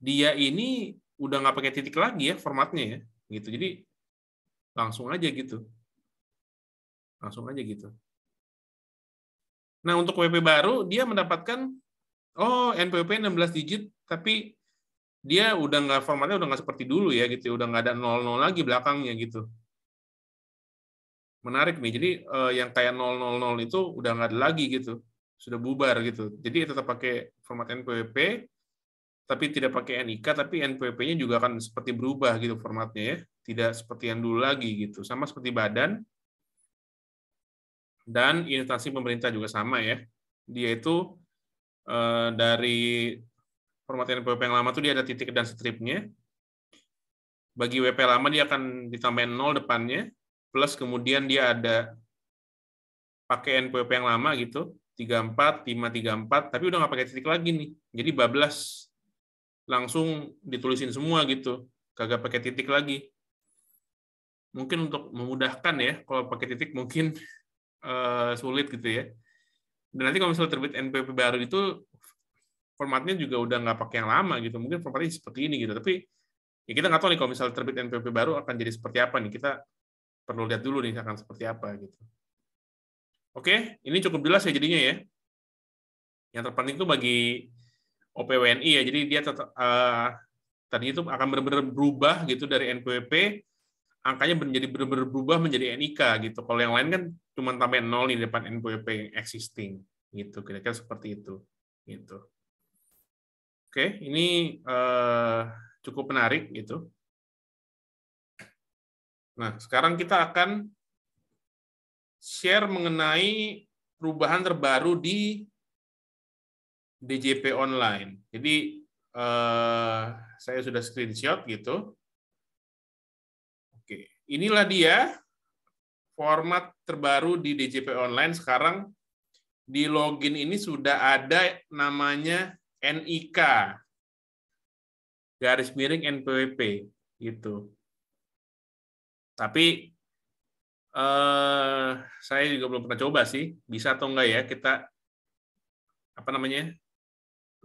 dia ini udah nggak pakai titik lagi ya formatnya ya gitu jadi langsung aja gitu langsung aja gitu nah untuk WP baru dia mendapatkan oh NPWP 16 digit tapi dia udah nggak formatnya udah nggak seperti dulu ya gitu ya. udah nggak ada 00 lagi belakangnya gitu menarik nih jadi eh, yang kayak 000 itu udah nggak ada lagi gitu sudah bubar gitu jadi tetap pakai format NPWP tapi tidak pakai NIK tapi NPWP-nya juga akan seperti berubah gitu formatnya ya tidak seperti yang dulu lagi gitu sama seperti badan dan instansi pemerintah juga sama ya dia itu Eh, dari format NPWP yang lama tuh dia ada titik dan stripnya. Bagi WP lama dia akan ditambahin nol depannya, plus kemudian dia ada pakai NPWP yang lama gitu, 34, 534, tapi udah nggak pakai titik lagi nih. Jadi bablas langsung ditulisin semua gitu, kagak pakai titik lagi. Mungkin untuk memudahkan ya, kalau pakai titik mungkin uh, [laughs] sulit gitu ya dan nanti kalau misalnya terbit NPP baru itu formatnya juga udah nggak pakai yang lama gitu mungkin formatnya seperti ini gitu tapi ya kita nggak tahu nih kalau misalnya terbit NPP baru akan jadi seperti apa nih kita perlu lihat dulu nih akan seperti apa gitu oke ini cukup jelas ya jadinya ya yang terpenting itu bagi OPWNI ya jadi dia tetap uh, eh, tadi itu akan benar-benar berubah gitu dari NPWP angkanya menjadi benar-benar berubah menjadi NIK gitu. Kalau yang lain kan cuma tambah nol di depan NPWP yang existing gitu. Kira-kira seperti itu. Gitu. Oke, ini uh, cukup menarik gitu. Nah, sekarang kita akan share mengenai perubahan terbaru di DJP online. Jadi eh, saya sudah screenshot gitu. Inilah dia format terbaru di DJP Online sekarang di login ini sudah ada namanya NIK garis miring NPWP gitu. Tapi eh, saya juga belum pernah coba sih, bisa atau enggak ya kita apa namanya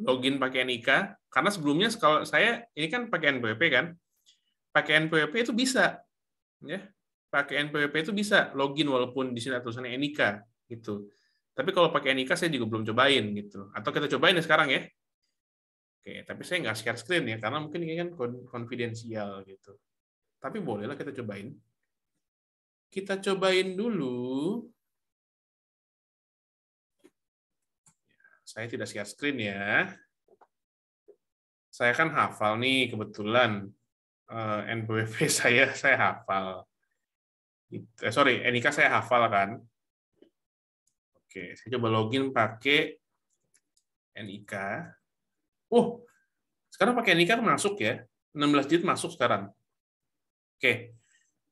login pakai NIK karena sebelumnya kalau saya ini kan pakai NPWP kan, pakai NPWP itu bisa ya pakai NPWP itu bisa login walaupun di sini tulisannya NIK gitu. Tapi kalau pakai NIK saya juga belum cobain gitu. Atau kita cobain ya sekarang ya. Oke, tapi saya nggak share screen ya karena mungkin ini kan konfidensial gitu. Tapi bolehlah kita cobain. Kita cobain dulu. Saya tidak share screen ya. Saya kan hafal nih kebetulan uh, [laughs] saya saya hafal. Eh, sorry, NIK saya hafal kan. Oke, saya coba login pakai NIK. Uh, sekarang pakai NIK masuk ya. 16 digit masuk sekarang. Oke.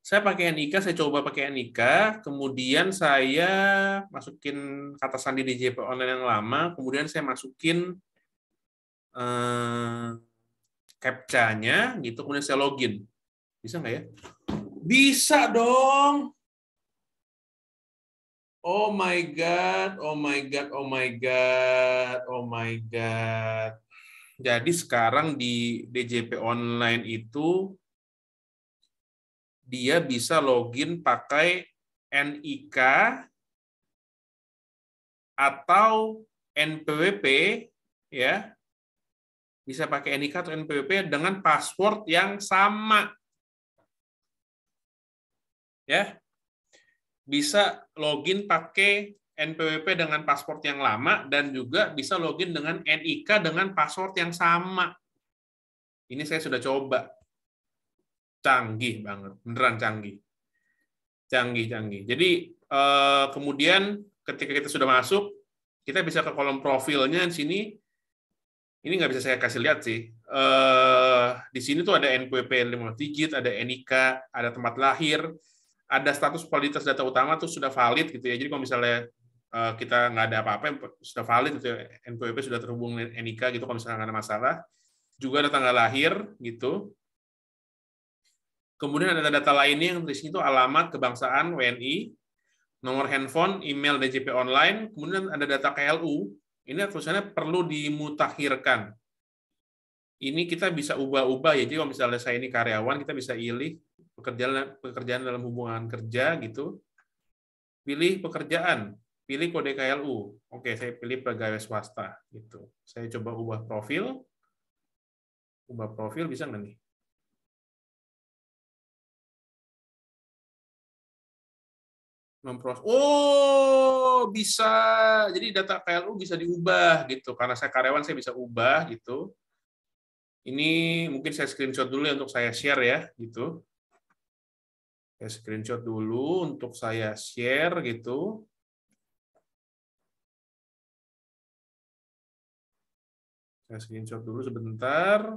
Saya pakai NIK, saya coba pakai NIK, kemudian saya masukin kata sandi di JP online yang lama, kemudian saya masukin eh, captcha-nya gitu kemudian saya login. Bisa nggak ya? Bisa dong. Oh my god, oh my god, oh my god, oh my god. Jadi sekarang di DJP online itu dia bisa login pakai NIK atau NPWP ya bisa pakai NIK atau NPWP dengan password yang sama. Ya. Bisa login pakai NPWP dengan password yang lama dan juga bisa login dengan NIK dengan password yang sama. Ini saya sudah coba. Canggih banget, beneran canggih. Canggih, canggih. Jadi eh, kemudian ketika kita sudah masuk, kita bisa ke kolom profilnya di sini ini nggak bisa saya kasih lihat sih. Uh, di sini tuh ada NPWP 5 digit, ada NIK, ada tempat lahir, ada status kualitas data utama tuh sudah valid gitu ya. Jadi kalau misalnya uh, kita nggak ada apa-apa, sudah valid gitu ya. NPWP sudah terhubung dengan NIK gitu kalau misalnya nggak ada masalah. Juga ada tanggal lahir gitu. Kemudian ada data lainnya yang di sini tuh alamat kebangsaan WNI, nomor handphone, email DJP online, kemudian ada data KLU ini tulisannya perlu dimutakhirkan. Ini kita bisa ubah-ubah ya. Jadi kalau misalnya saya ini karyawan, kita bisa pilih pekerjaan pekerjaan dalam hubungan kerja gitu. Pilih pekerjaan, pilih kode KLU. Oke, saya pilih pegawai swasta gitu. Saya coba ubah profil. Ubah profil bisa nggak nih? memproses. Oh, bisa. Jadi data KLU bisa diubah gitu. Karena saya karyawan saya bisa ubah gitu. Ini mungkin saya screenshot dulu ya untuk saya share ya gitu. Saya screenshot dulu untuk saya share gitu. Saya screenshot dulu sebentar.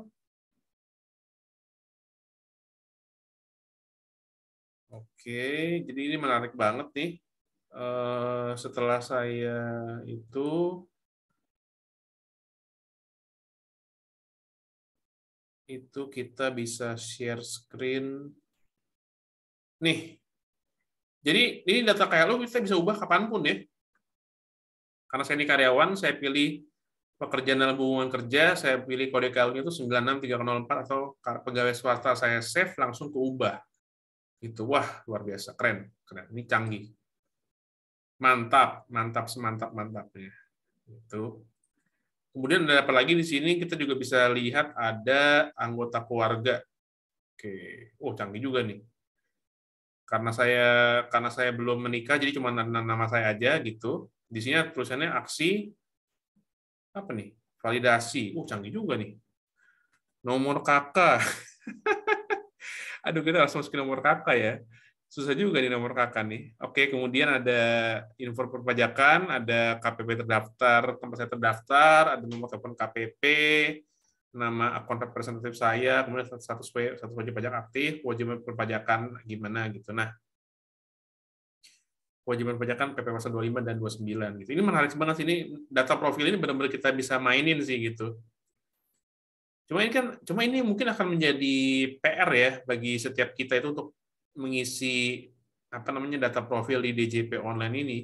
Oke, jadi ini menarik banget nih. Eh, setelah saya itu itu kita bisa share screen. Nih, jadi ini data lo kita bisa ubah kapanpun ya. Karena saya ini karyawan, saya pilih pekerjaan dalam hubungan kerja, saya pilih kode KLU itu 96304 atau pegawai swasta saya save langsung ke ubah. Itu wah luar biasa, keren, keren. Ini canggih. Mantap, mantap semantap mantapnya. Itu. Kemudian ada apa lagi di sini kita juga bisa lihat ada anggota keluarga. Oke, oh canggih juga nih. Karena saya karena saya belum menikah jadi cuma nama saya aja gitu. Di sini tulisannya aksi apa nih? Validasi. Oh canggih juga nih nomor kakak [laughs] Aduh, kita langsung masukin nomor kakak ya. Susah juga di nomor kakak nih. Oke, kemudian ada info perpajakan, ada KPP terdaftar, tempat saya terdaftar, ada nomor telepon KPP, nama akun representatif saya, kemudian status status wajib pajak aktif, wajiban perpajakan gimana gitu. Nah, kewajiban perpajakan PP pasal 25 dan 29 gitu. Ini menarik banget sih ini data profil ini benar-benar kita bisa mainin sih gitu. Cuma ini kan, cuma ini mungkin akan menjadi PR ya bagi setiap kita itu untuk mengisi apa namanya data profil di DJP online ini.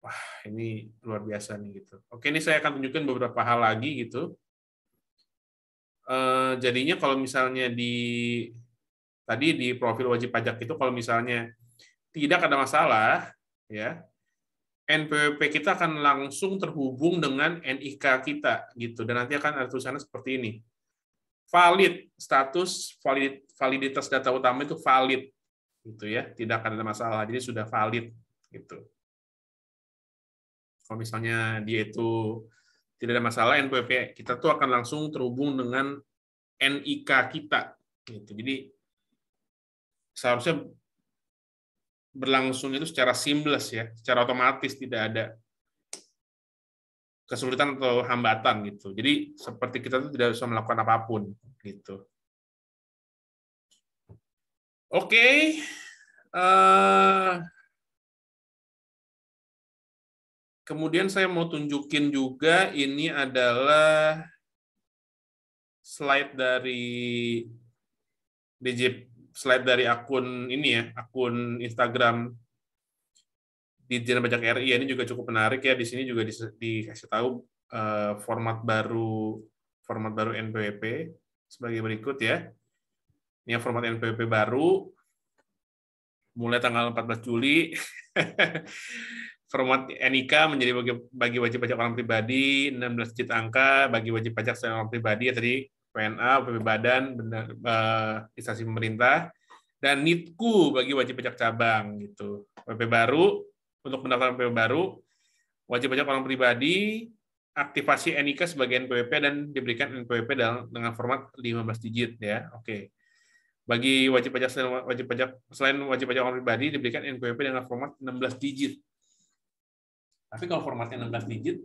Wah, ini luar biasa nih gitu. Oke, ini saya akan tunjukkan beberapa hal lagi gitu. E, jadinya kalau misalnya di tadi di profil wajib pajak itu kalau misalnya tidak ada masalah ya NPWP kita akan langsung terhubung dengan NIK kita gitu dan nanti akan ada tulisannya seperti ini. Valid status valid, validitas data utama itu valid gitu ya, tidak akan ada masalah. Jadi sudah valid gitu. Kalau misalnya dia itu tidak ada masalah NPWP kita tuh akan langsung terhubung dengan NIK kita gitu. Jadi seharusnya berlangsung itu secara seamless ya, secara otomatis tidak ada kesulitan atau hambatan gitu. Jadi seperti kita tuh tidak bisa melakukan apapun gitu. Oke, okay. uh, eh, kemudian saya mau tunjukin juga ini adalah slide dari DJP slide dari akun ini ya, akun Instagram di Jenderal Pajak RI ini juga cukup menarik ya. Di sini juga dikasih tahu eh, format baru format baru NPWP sebagai berikut ya. Ini ya, format NPWP baru mulai tanggal 14 Juli. [laughs] format NIK menjadi bagi, bagi wajib pajak orang pribadi, 16 digit angka bagi wajib pajak selain orang pribadi ya tadi PNA, PP Badan, benar, uh, eh, instansi pemerintah, dan NITKU bagi wajib pajak cabang gitu. PP baru untuk pendaftaran PP baru, wajib pajak orang pribadi, aktivasi NIK sebagai NPWP dan diberikan NPWP dalam dengan format 15 digit ya. Oke. Bagi wajib pajak selain wajib pajak selain wajib pajak orang pribadi diberikan NPWP dengan format 16 digit. Tapi kalau formatnya 16 digit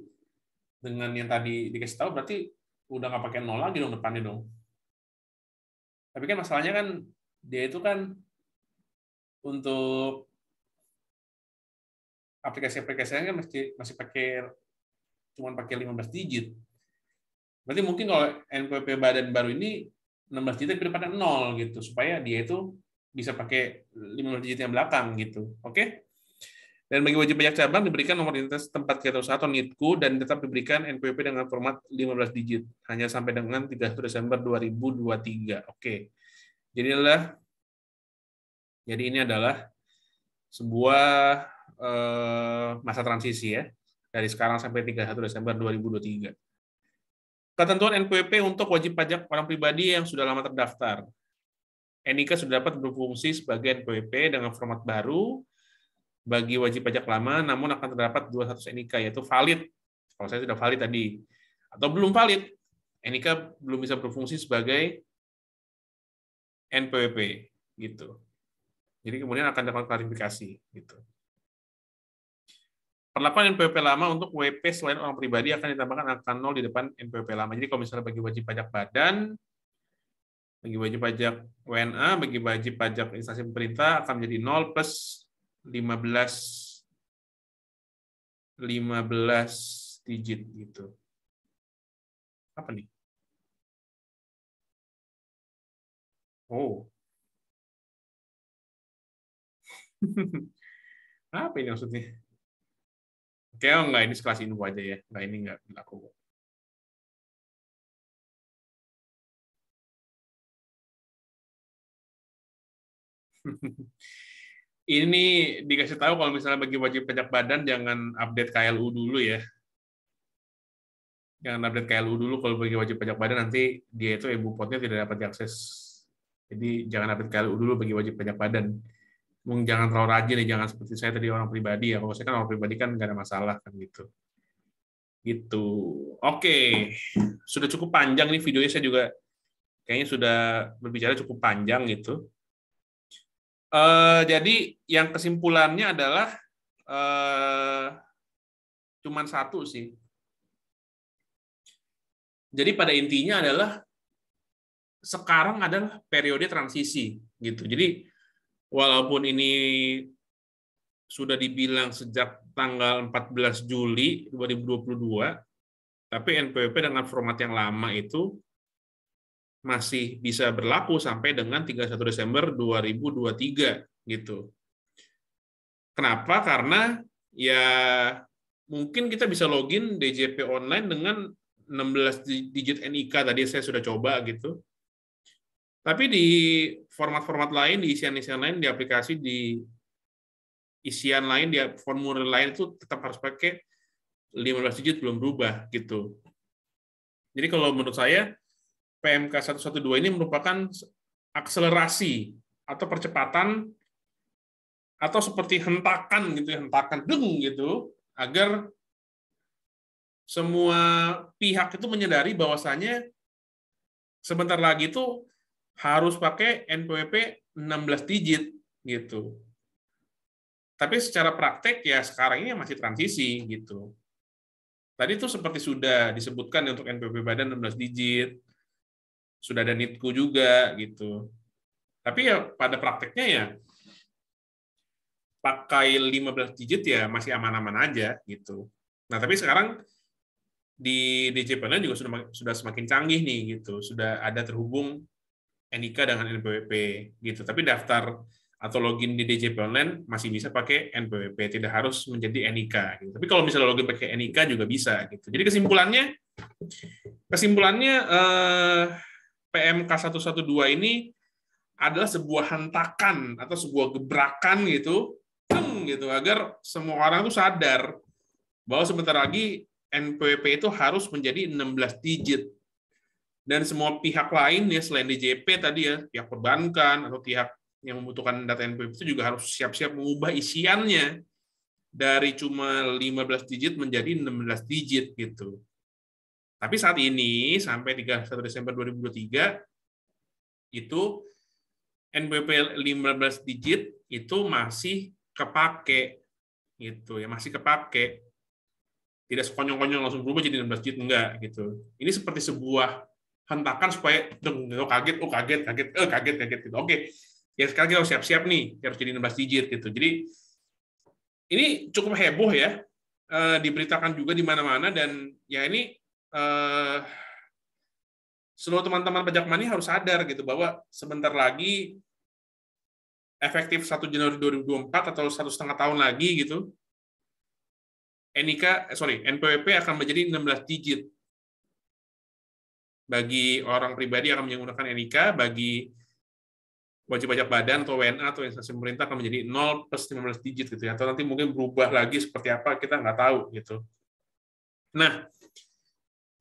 dengan yang tadi dikasih tahu berarti udah nggak pakai nol lagi dong depannya dong. Tapi kan masalahnya kan dia itu kan untuk aplikasi-aplikasinya kan masih masih pakai cuma pakai 15 digit. Berarti mungkin kalau NPP badan baru ini 16 digit tapi depannya nol gitu supaya dia itu bisa pakai 15 digit yang belakang gitu. Oke? Okay? Dan bagi wajib pajak cabang diberikan nomor identitas tempat kegiatan usaha atau NITKU dan tetap diberikan NPWP dengan format 15 digit hanya sampai dengan 31 Desember 2023. Oke. Jadi adalah jadi ini adalah sebuah eh, masa transisi ya dari sekarang sampai 31 Desember 2023. Ketentuan NPWP untuk wajib pajak orang pribadi yang sudah lama terdaftar. NIK sudah dapat berfungsi sebagai NPWP dengan format baru bagi wajib pajak lama namun akan terdapat dua status NIK yaitu valid kalau saya sudah valid tadi atau belum valid NIK belum bisa berfungsi sebagai NPWP gitu. Jadi kemudian akan dapat klarifikasi gitu. Perlakuan NPWP lama untuk WP selain orang pribadi akan ditambahkan angka nol di depan NPWP lama. Jadi kalau misalnya bagi wajib pajak badan, bagi wajib pajak WNA, bagi wajib pajak instansi pemerintah akan menjadi nol plus 15 15 digit gitu. Apa nih? Oh. [laughs] Apa ini maksudnya? Oke, oh enggak ini kelas info aja ya. Enggak ini enggak berlaku. [laughs] ini dikasih tahu kalau misalnya bagi wajib pajak badan jangan update KLU dulu ya. Jangan update KLU dulu kalau bagi wajib pajak badan nanti dia itu ibu potnya tidak dapat diakses. Jadi jangan update KLU dulu bagi wajib pajak badan. Mungkin jangan terlalu rajin ya, jangan seperti saya tadi orang pribadi ya. Kalau saya kan orang pribadi kan nggak ada masalah kan gitu. Gitu. Oke, sudah cukup panjang nih videonya saya juga kayaknya sudah berbicara cukup panjang gitu. Eh, jadi yang kesimpulannya adalah uh, cuman satu sih. Jadi pada intinya adalah sekarang adalah periode transisi gitu. Jadi walaupun ini sudah dibilang sejak tanggal 14 Juli 2022, tapi NPWP dengan format yang lama itu masih bisa berlaku sampai dengan 31 Desember 2023 gitu. Kenapa? Karena ya mungkin kita bisa login DJP online dengan 16 digit NIK tadi saya sudah coba gitu. Tapi di format-format lain, di isian-isian lain, di aplikasi, di isian lain, di formulir lain itu tetap harus pakai 15 digit belum berubah gitu. Jadi kalau menurut saya PMK 112 ini merupakan akselerasi atau percepatan atau seperti hentakan gitu ya, hentakan deng gitu agar semua pihak itu menyadari bahwasannya sebentar lagi itu harus pakai NPWP 16 digit gitu. Tapi secara praktek ya sekarang ini masih transisi gitu. Tadi itu seperti sudah disebutkan ya untuk NPWP badan 16 digit, sudah ada nitku juga gitu. Tapi ya pada prakteknya ya pakai 15 digit ya masih aman-aman aja gitu. Nah, tapi sekarang di DJ Panel juga sudah sudah semakin canggih nih gitu. Sudah ada terhubung NIK dengan NPWP gitu. Tapi daftar atau login di DJP Online masih bisa pakai NPWP, tidak harus menjadi NIK. Gitu. Tapi kalau misalnya login pakai NIK juga bisa. Gitu. Jadi kesimpulannya, kesimpulannya eh, PMK 112 ini adalah sebuah hentakan atau sebuah gebrakan gitu, gitu agar semua orang itu sadar bahwa sebentar lagi NPWP itu harus menjadi 16 digit. Dan semua pihak lain ya selain DJP tadi ya, pihak perbankan atau pihak yang membutuhkan data NPWP itu juga harus siap-siap mengubah isiannya dari cuma 15 digit menjadi 16 digit gitu. Tapi saat ini sampai 31 Desember 2023 itu NBP 15 digit itu masih kepake gitu ya, masih kepake. Tidak sekonyong-konyong langsung berubah jadi 16 digit enggak gitu. Ini seperti sebuah hentakan supaya oh, kaget, oh kaget, kaget, eh oh, kaget, kaget gitu. Oke. Ya sekarang kita harus siap-siap nih, ya harus jadi 16 digit gitu. Jadi ini cukup heboh ya, eh, diberitakan juga di mana-mana dan ya ini eh, seluruh teman-teman pajak mani harus sadar gitu bahwa sebentar lagi efektif 1 Januari 2024 atau satu setengah tahun lagi gitu, NIK, eh, sorry, NPWP akan menjadi 16 digit. Bagi orang pribadi akan menggunakan NIK, bagi wajib pajak badan atau WNA atau instansi pemerintah akan menjadi 0 plus 15 digit gitu ya. Atau nanti mungkin berubah lagi seperti apa, kita nggak tahu gitu. Nah,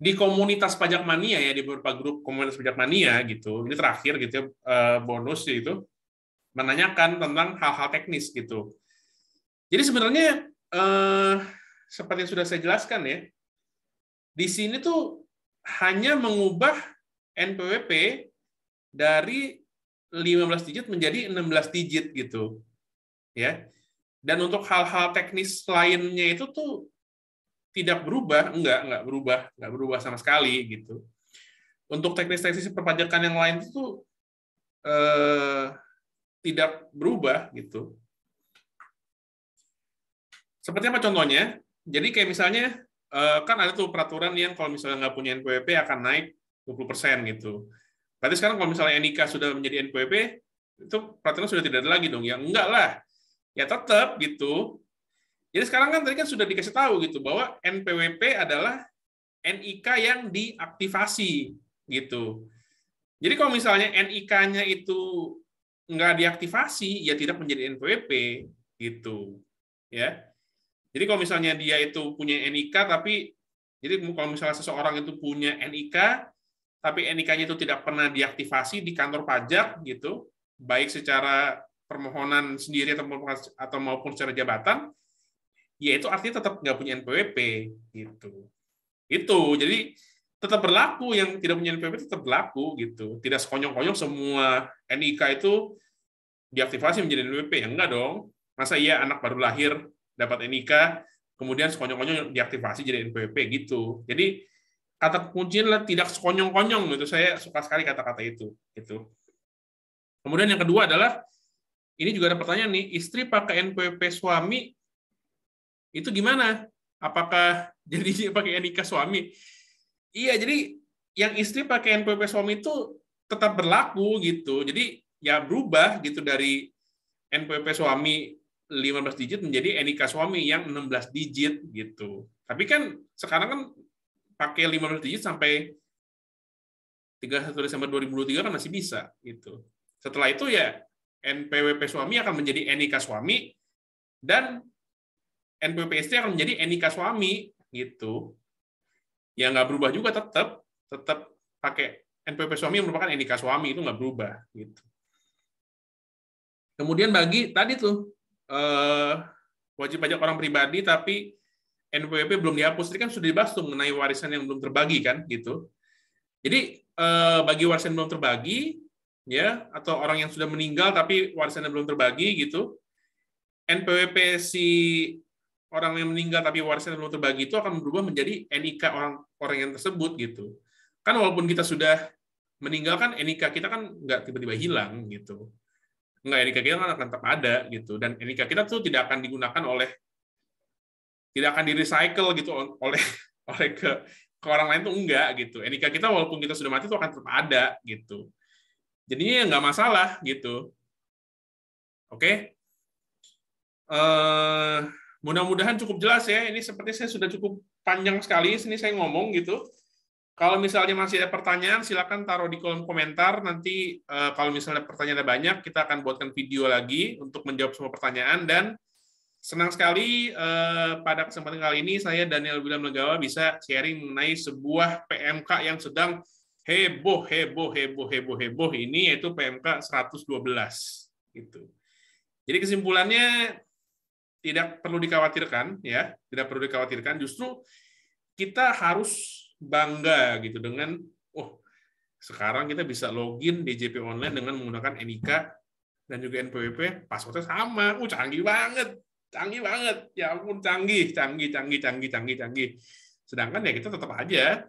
di komunitas pajak mania ya di beberapa grup komunitas pajak mania gitu ini terakhir gitu ya eh, bonus itu menanyakan tentang hal-hal teknis gitu jadi sebenarnya eh, seperti yang sudah saya jelaskan ya di sini tuh hanya mengubah NPWP dari 15 digit menjadi 16 digit gitu ya dan untuk hal-hal teknis lainnya itu tuh tidak berubah, enggak, enggak berubah, enggak berubah sama sekali gitu. Untuk teknis-teknis perpajakan yang lain itu eh, tidak berubah gitu. Seperti apa contohnya? Jadi kayak misalnya eh, kan ada tuh peraturan yang kalau misalnya nggak punya NPWP akan naik 20% gitu. Berarti sekarang kalau misalnya NIK sudah menjadi NPWP, itu peraturan sudah tidak ada lagi dong. Ya enggak lah. Ya tetap gitu jadi sekarang kan tadi kan sudah dikasih tahu gitu bahwa NPWP adalah NIK yang diaktifasi gitu. Jadi kalau misalnya NIK-nya itu nggak diaktifasi, ya tidak menjadi NPWP gitu, ya. Jadi kalau misalnya dia itu punya NIK tapi jadi kalau misalnya seseorang itu punya NIK tapi NIK-nya itu tidak pernah diaktifasi di kantor pajak gitu, baik secara permohonan sendiri atau maupun secara jabatan, ya itu artinya tetap nggak punya NPWP gitu. Itu jadi tetap berlaku yang tidak punya NPWP tetap berlaku gitu. Tidak sekonyong-konyong semua NIK itu diaktifasi menjadi NPWP ya enggak dong. Masa iya anak baru lahir dapat NIK kemudian sekonyong-konyong diaktifasi jadi NPWP gitu. Jadi kata kuncinya adalah tidak sekonyong-konyong itu Saya suka sekali kata-kata itu itu Kemudian yang kedua adalah ini juga ada pertanyaan nih, istri pakai NPWP suami itu gimana? Apakah jadi pakai NIK suami? Iya, jadi yang istri pakai NPWP suami itu tetap berlaku gitu. Jadi ya berubah gitu dari NPWP suami 15 digit menjadi NIK suami yang 16 digit gitu. Tapi kan sekarang kan pakai 15 digit sampai 31 Desember 2023 kan masih bisa gitu. Setelah itu ya NPWP suami akan menjadi NIK suami dan NPWP akan menjadi NIK suami gitu. Ya nggak berubah juga tetap tetap pakai NPWP suami yang merupakan NIK suami itu nggak berubah gitu. Kemudian bagi tadi tuh eh, wajib pajak orang pribadi tapi NPWP belum dihapus ini kan sudah dibahas tuh mengenai warisan yang belum terbagi kan gitu. Jadi eh, bagi warisan belum terbagi ya atau orang yang sudah meninggal tapi warisannya belum terbagi gitu NPWP si orang yang meninggal tapi warisan belum terbagi itu akan berubah menjadi NIK orang orang yang tersebut gitu. Kan walaupun kita sudah meninggal kan NIK kita kan nggak tiba-tiba hilang gitu. Nggak NIK kita kan akan tetap ada gitu dan NIK kita tuh tidak akan digunakan oleh tidak akan di-recycle gitu oleh [laughs] oleh ke ke orang lain tuh enggak gitu. NIK kita walaupun kita sudah mati tuh akan tetap ada gitu. Jadinya ya nggak masalah gitu. Oke. Okay? Uh, eh, Mudah-mudahan cukup jelas ya. Ini seperti saya sudah cukup panjang sekali. ini saya ngomong gitu. Kalau misalnya masih ada pertanyaan, silakan taruh di kolom komentar. Nanti eh, kalau misalnya pertanyaan ada banyak, kita akan buatkan video lagi untuk menjawab semua pertanyaan. Dan senang sekali eh, pada kesempatan kali ini saya Daniel William Legawa bisa sharing mengenai sebuah PMK yang sedang heboh, heboh, heboh, heboh, heboh ini yaitu PMK 112 gitu. Jadi kesimpulannya tidak perlu dikhawatirkan ya, tidak perlu dikhawatirkan. Justru kita harus bangga gitu dengan oh sekarang kita bisa login DJP online dengan menggunakan NIK dan juga NPWP passwordnya sama. Uh canggih banget, canggih banget. Ya ampun canggih, canggih, canggih, canggih, canggih, canggih. Sedangkan ya kita tetap aja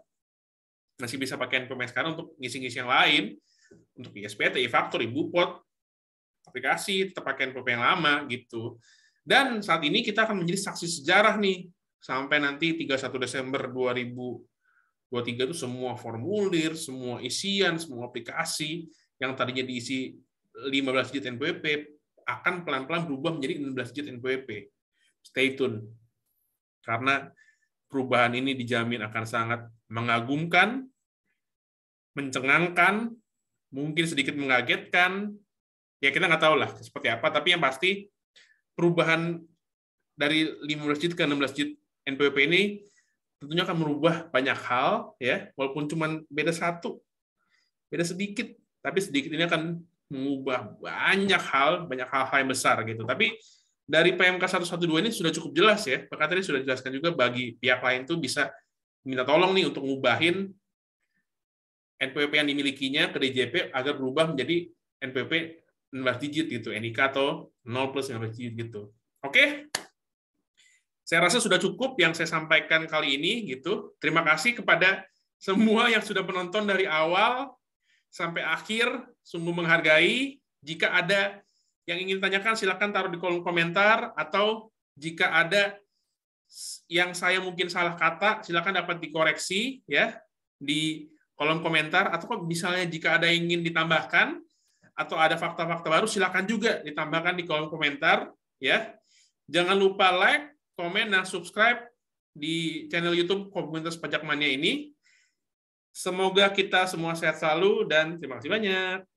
masih bisa pakai npwp sekarang untuk ngisi-ngisi yang lain, untuk ISPT, e-faktor, e pot aplikasi, tetap pakai npwp yang lama gitu. Dan saat ini kita akan menjadi saksi sejarah nih sampai nanti 31 Desember 2023 itu semua formulir, semua isian, semua aplikasi yang tadinya diisi 15 digit NPWP akan pelan-pelan berubah menjadi 16 digit NPWP. Stay tune. Karena perubahan ini dijamin akan sangat mengagumkan, mencengangkan, mungkin sedikit mengagetkan. Ya kita nggak tahu lah seperti apa, tapi yang pasti perubahan dari 15 jit ke 16 jit NPWP ini tentunya akan merubah banyak hal ya walaupun cuma beda satu beda sedikit tapi sedikit ini akan mengubah banyak hal banyak hal-hal yang besar gitu tapi dari PMK 112 ini sudah cukup jelas ya Pak Katri sudah jelaskan juga bagi pihak lain tuh bisa minta tolong nih untuk ngubahin NPWP yang dimilikinya ke DJP agar berubah menjadi NPWP 19 digit gitu. NIK atau 0 plus 19 digit gitu. Oke? Okay? Saya rasa sudah cukup yang saya sampaikan kali ini gitu. Terima kasih kepada semua yang sudah menonton dari awal sampai akhir. Sungguh menghargai. Jika ada yang ingin tanyakan silakan taruh di kolom komentar atau jika ada yang saya mungkin salah kata silakan dapat dikoreksi ya di kolom komentar atau misalnya jika ada yang ingin ditambahkan atau ada fakta-fakta baru silakan juga ditambahkan di kolom komentar ya. Jangan lupa like, komen dan subscribe di channel YouTube Komunitas Pajak Mania ini. Semoga kita semua sehat selalu dan terima kasih banyak.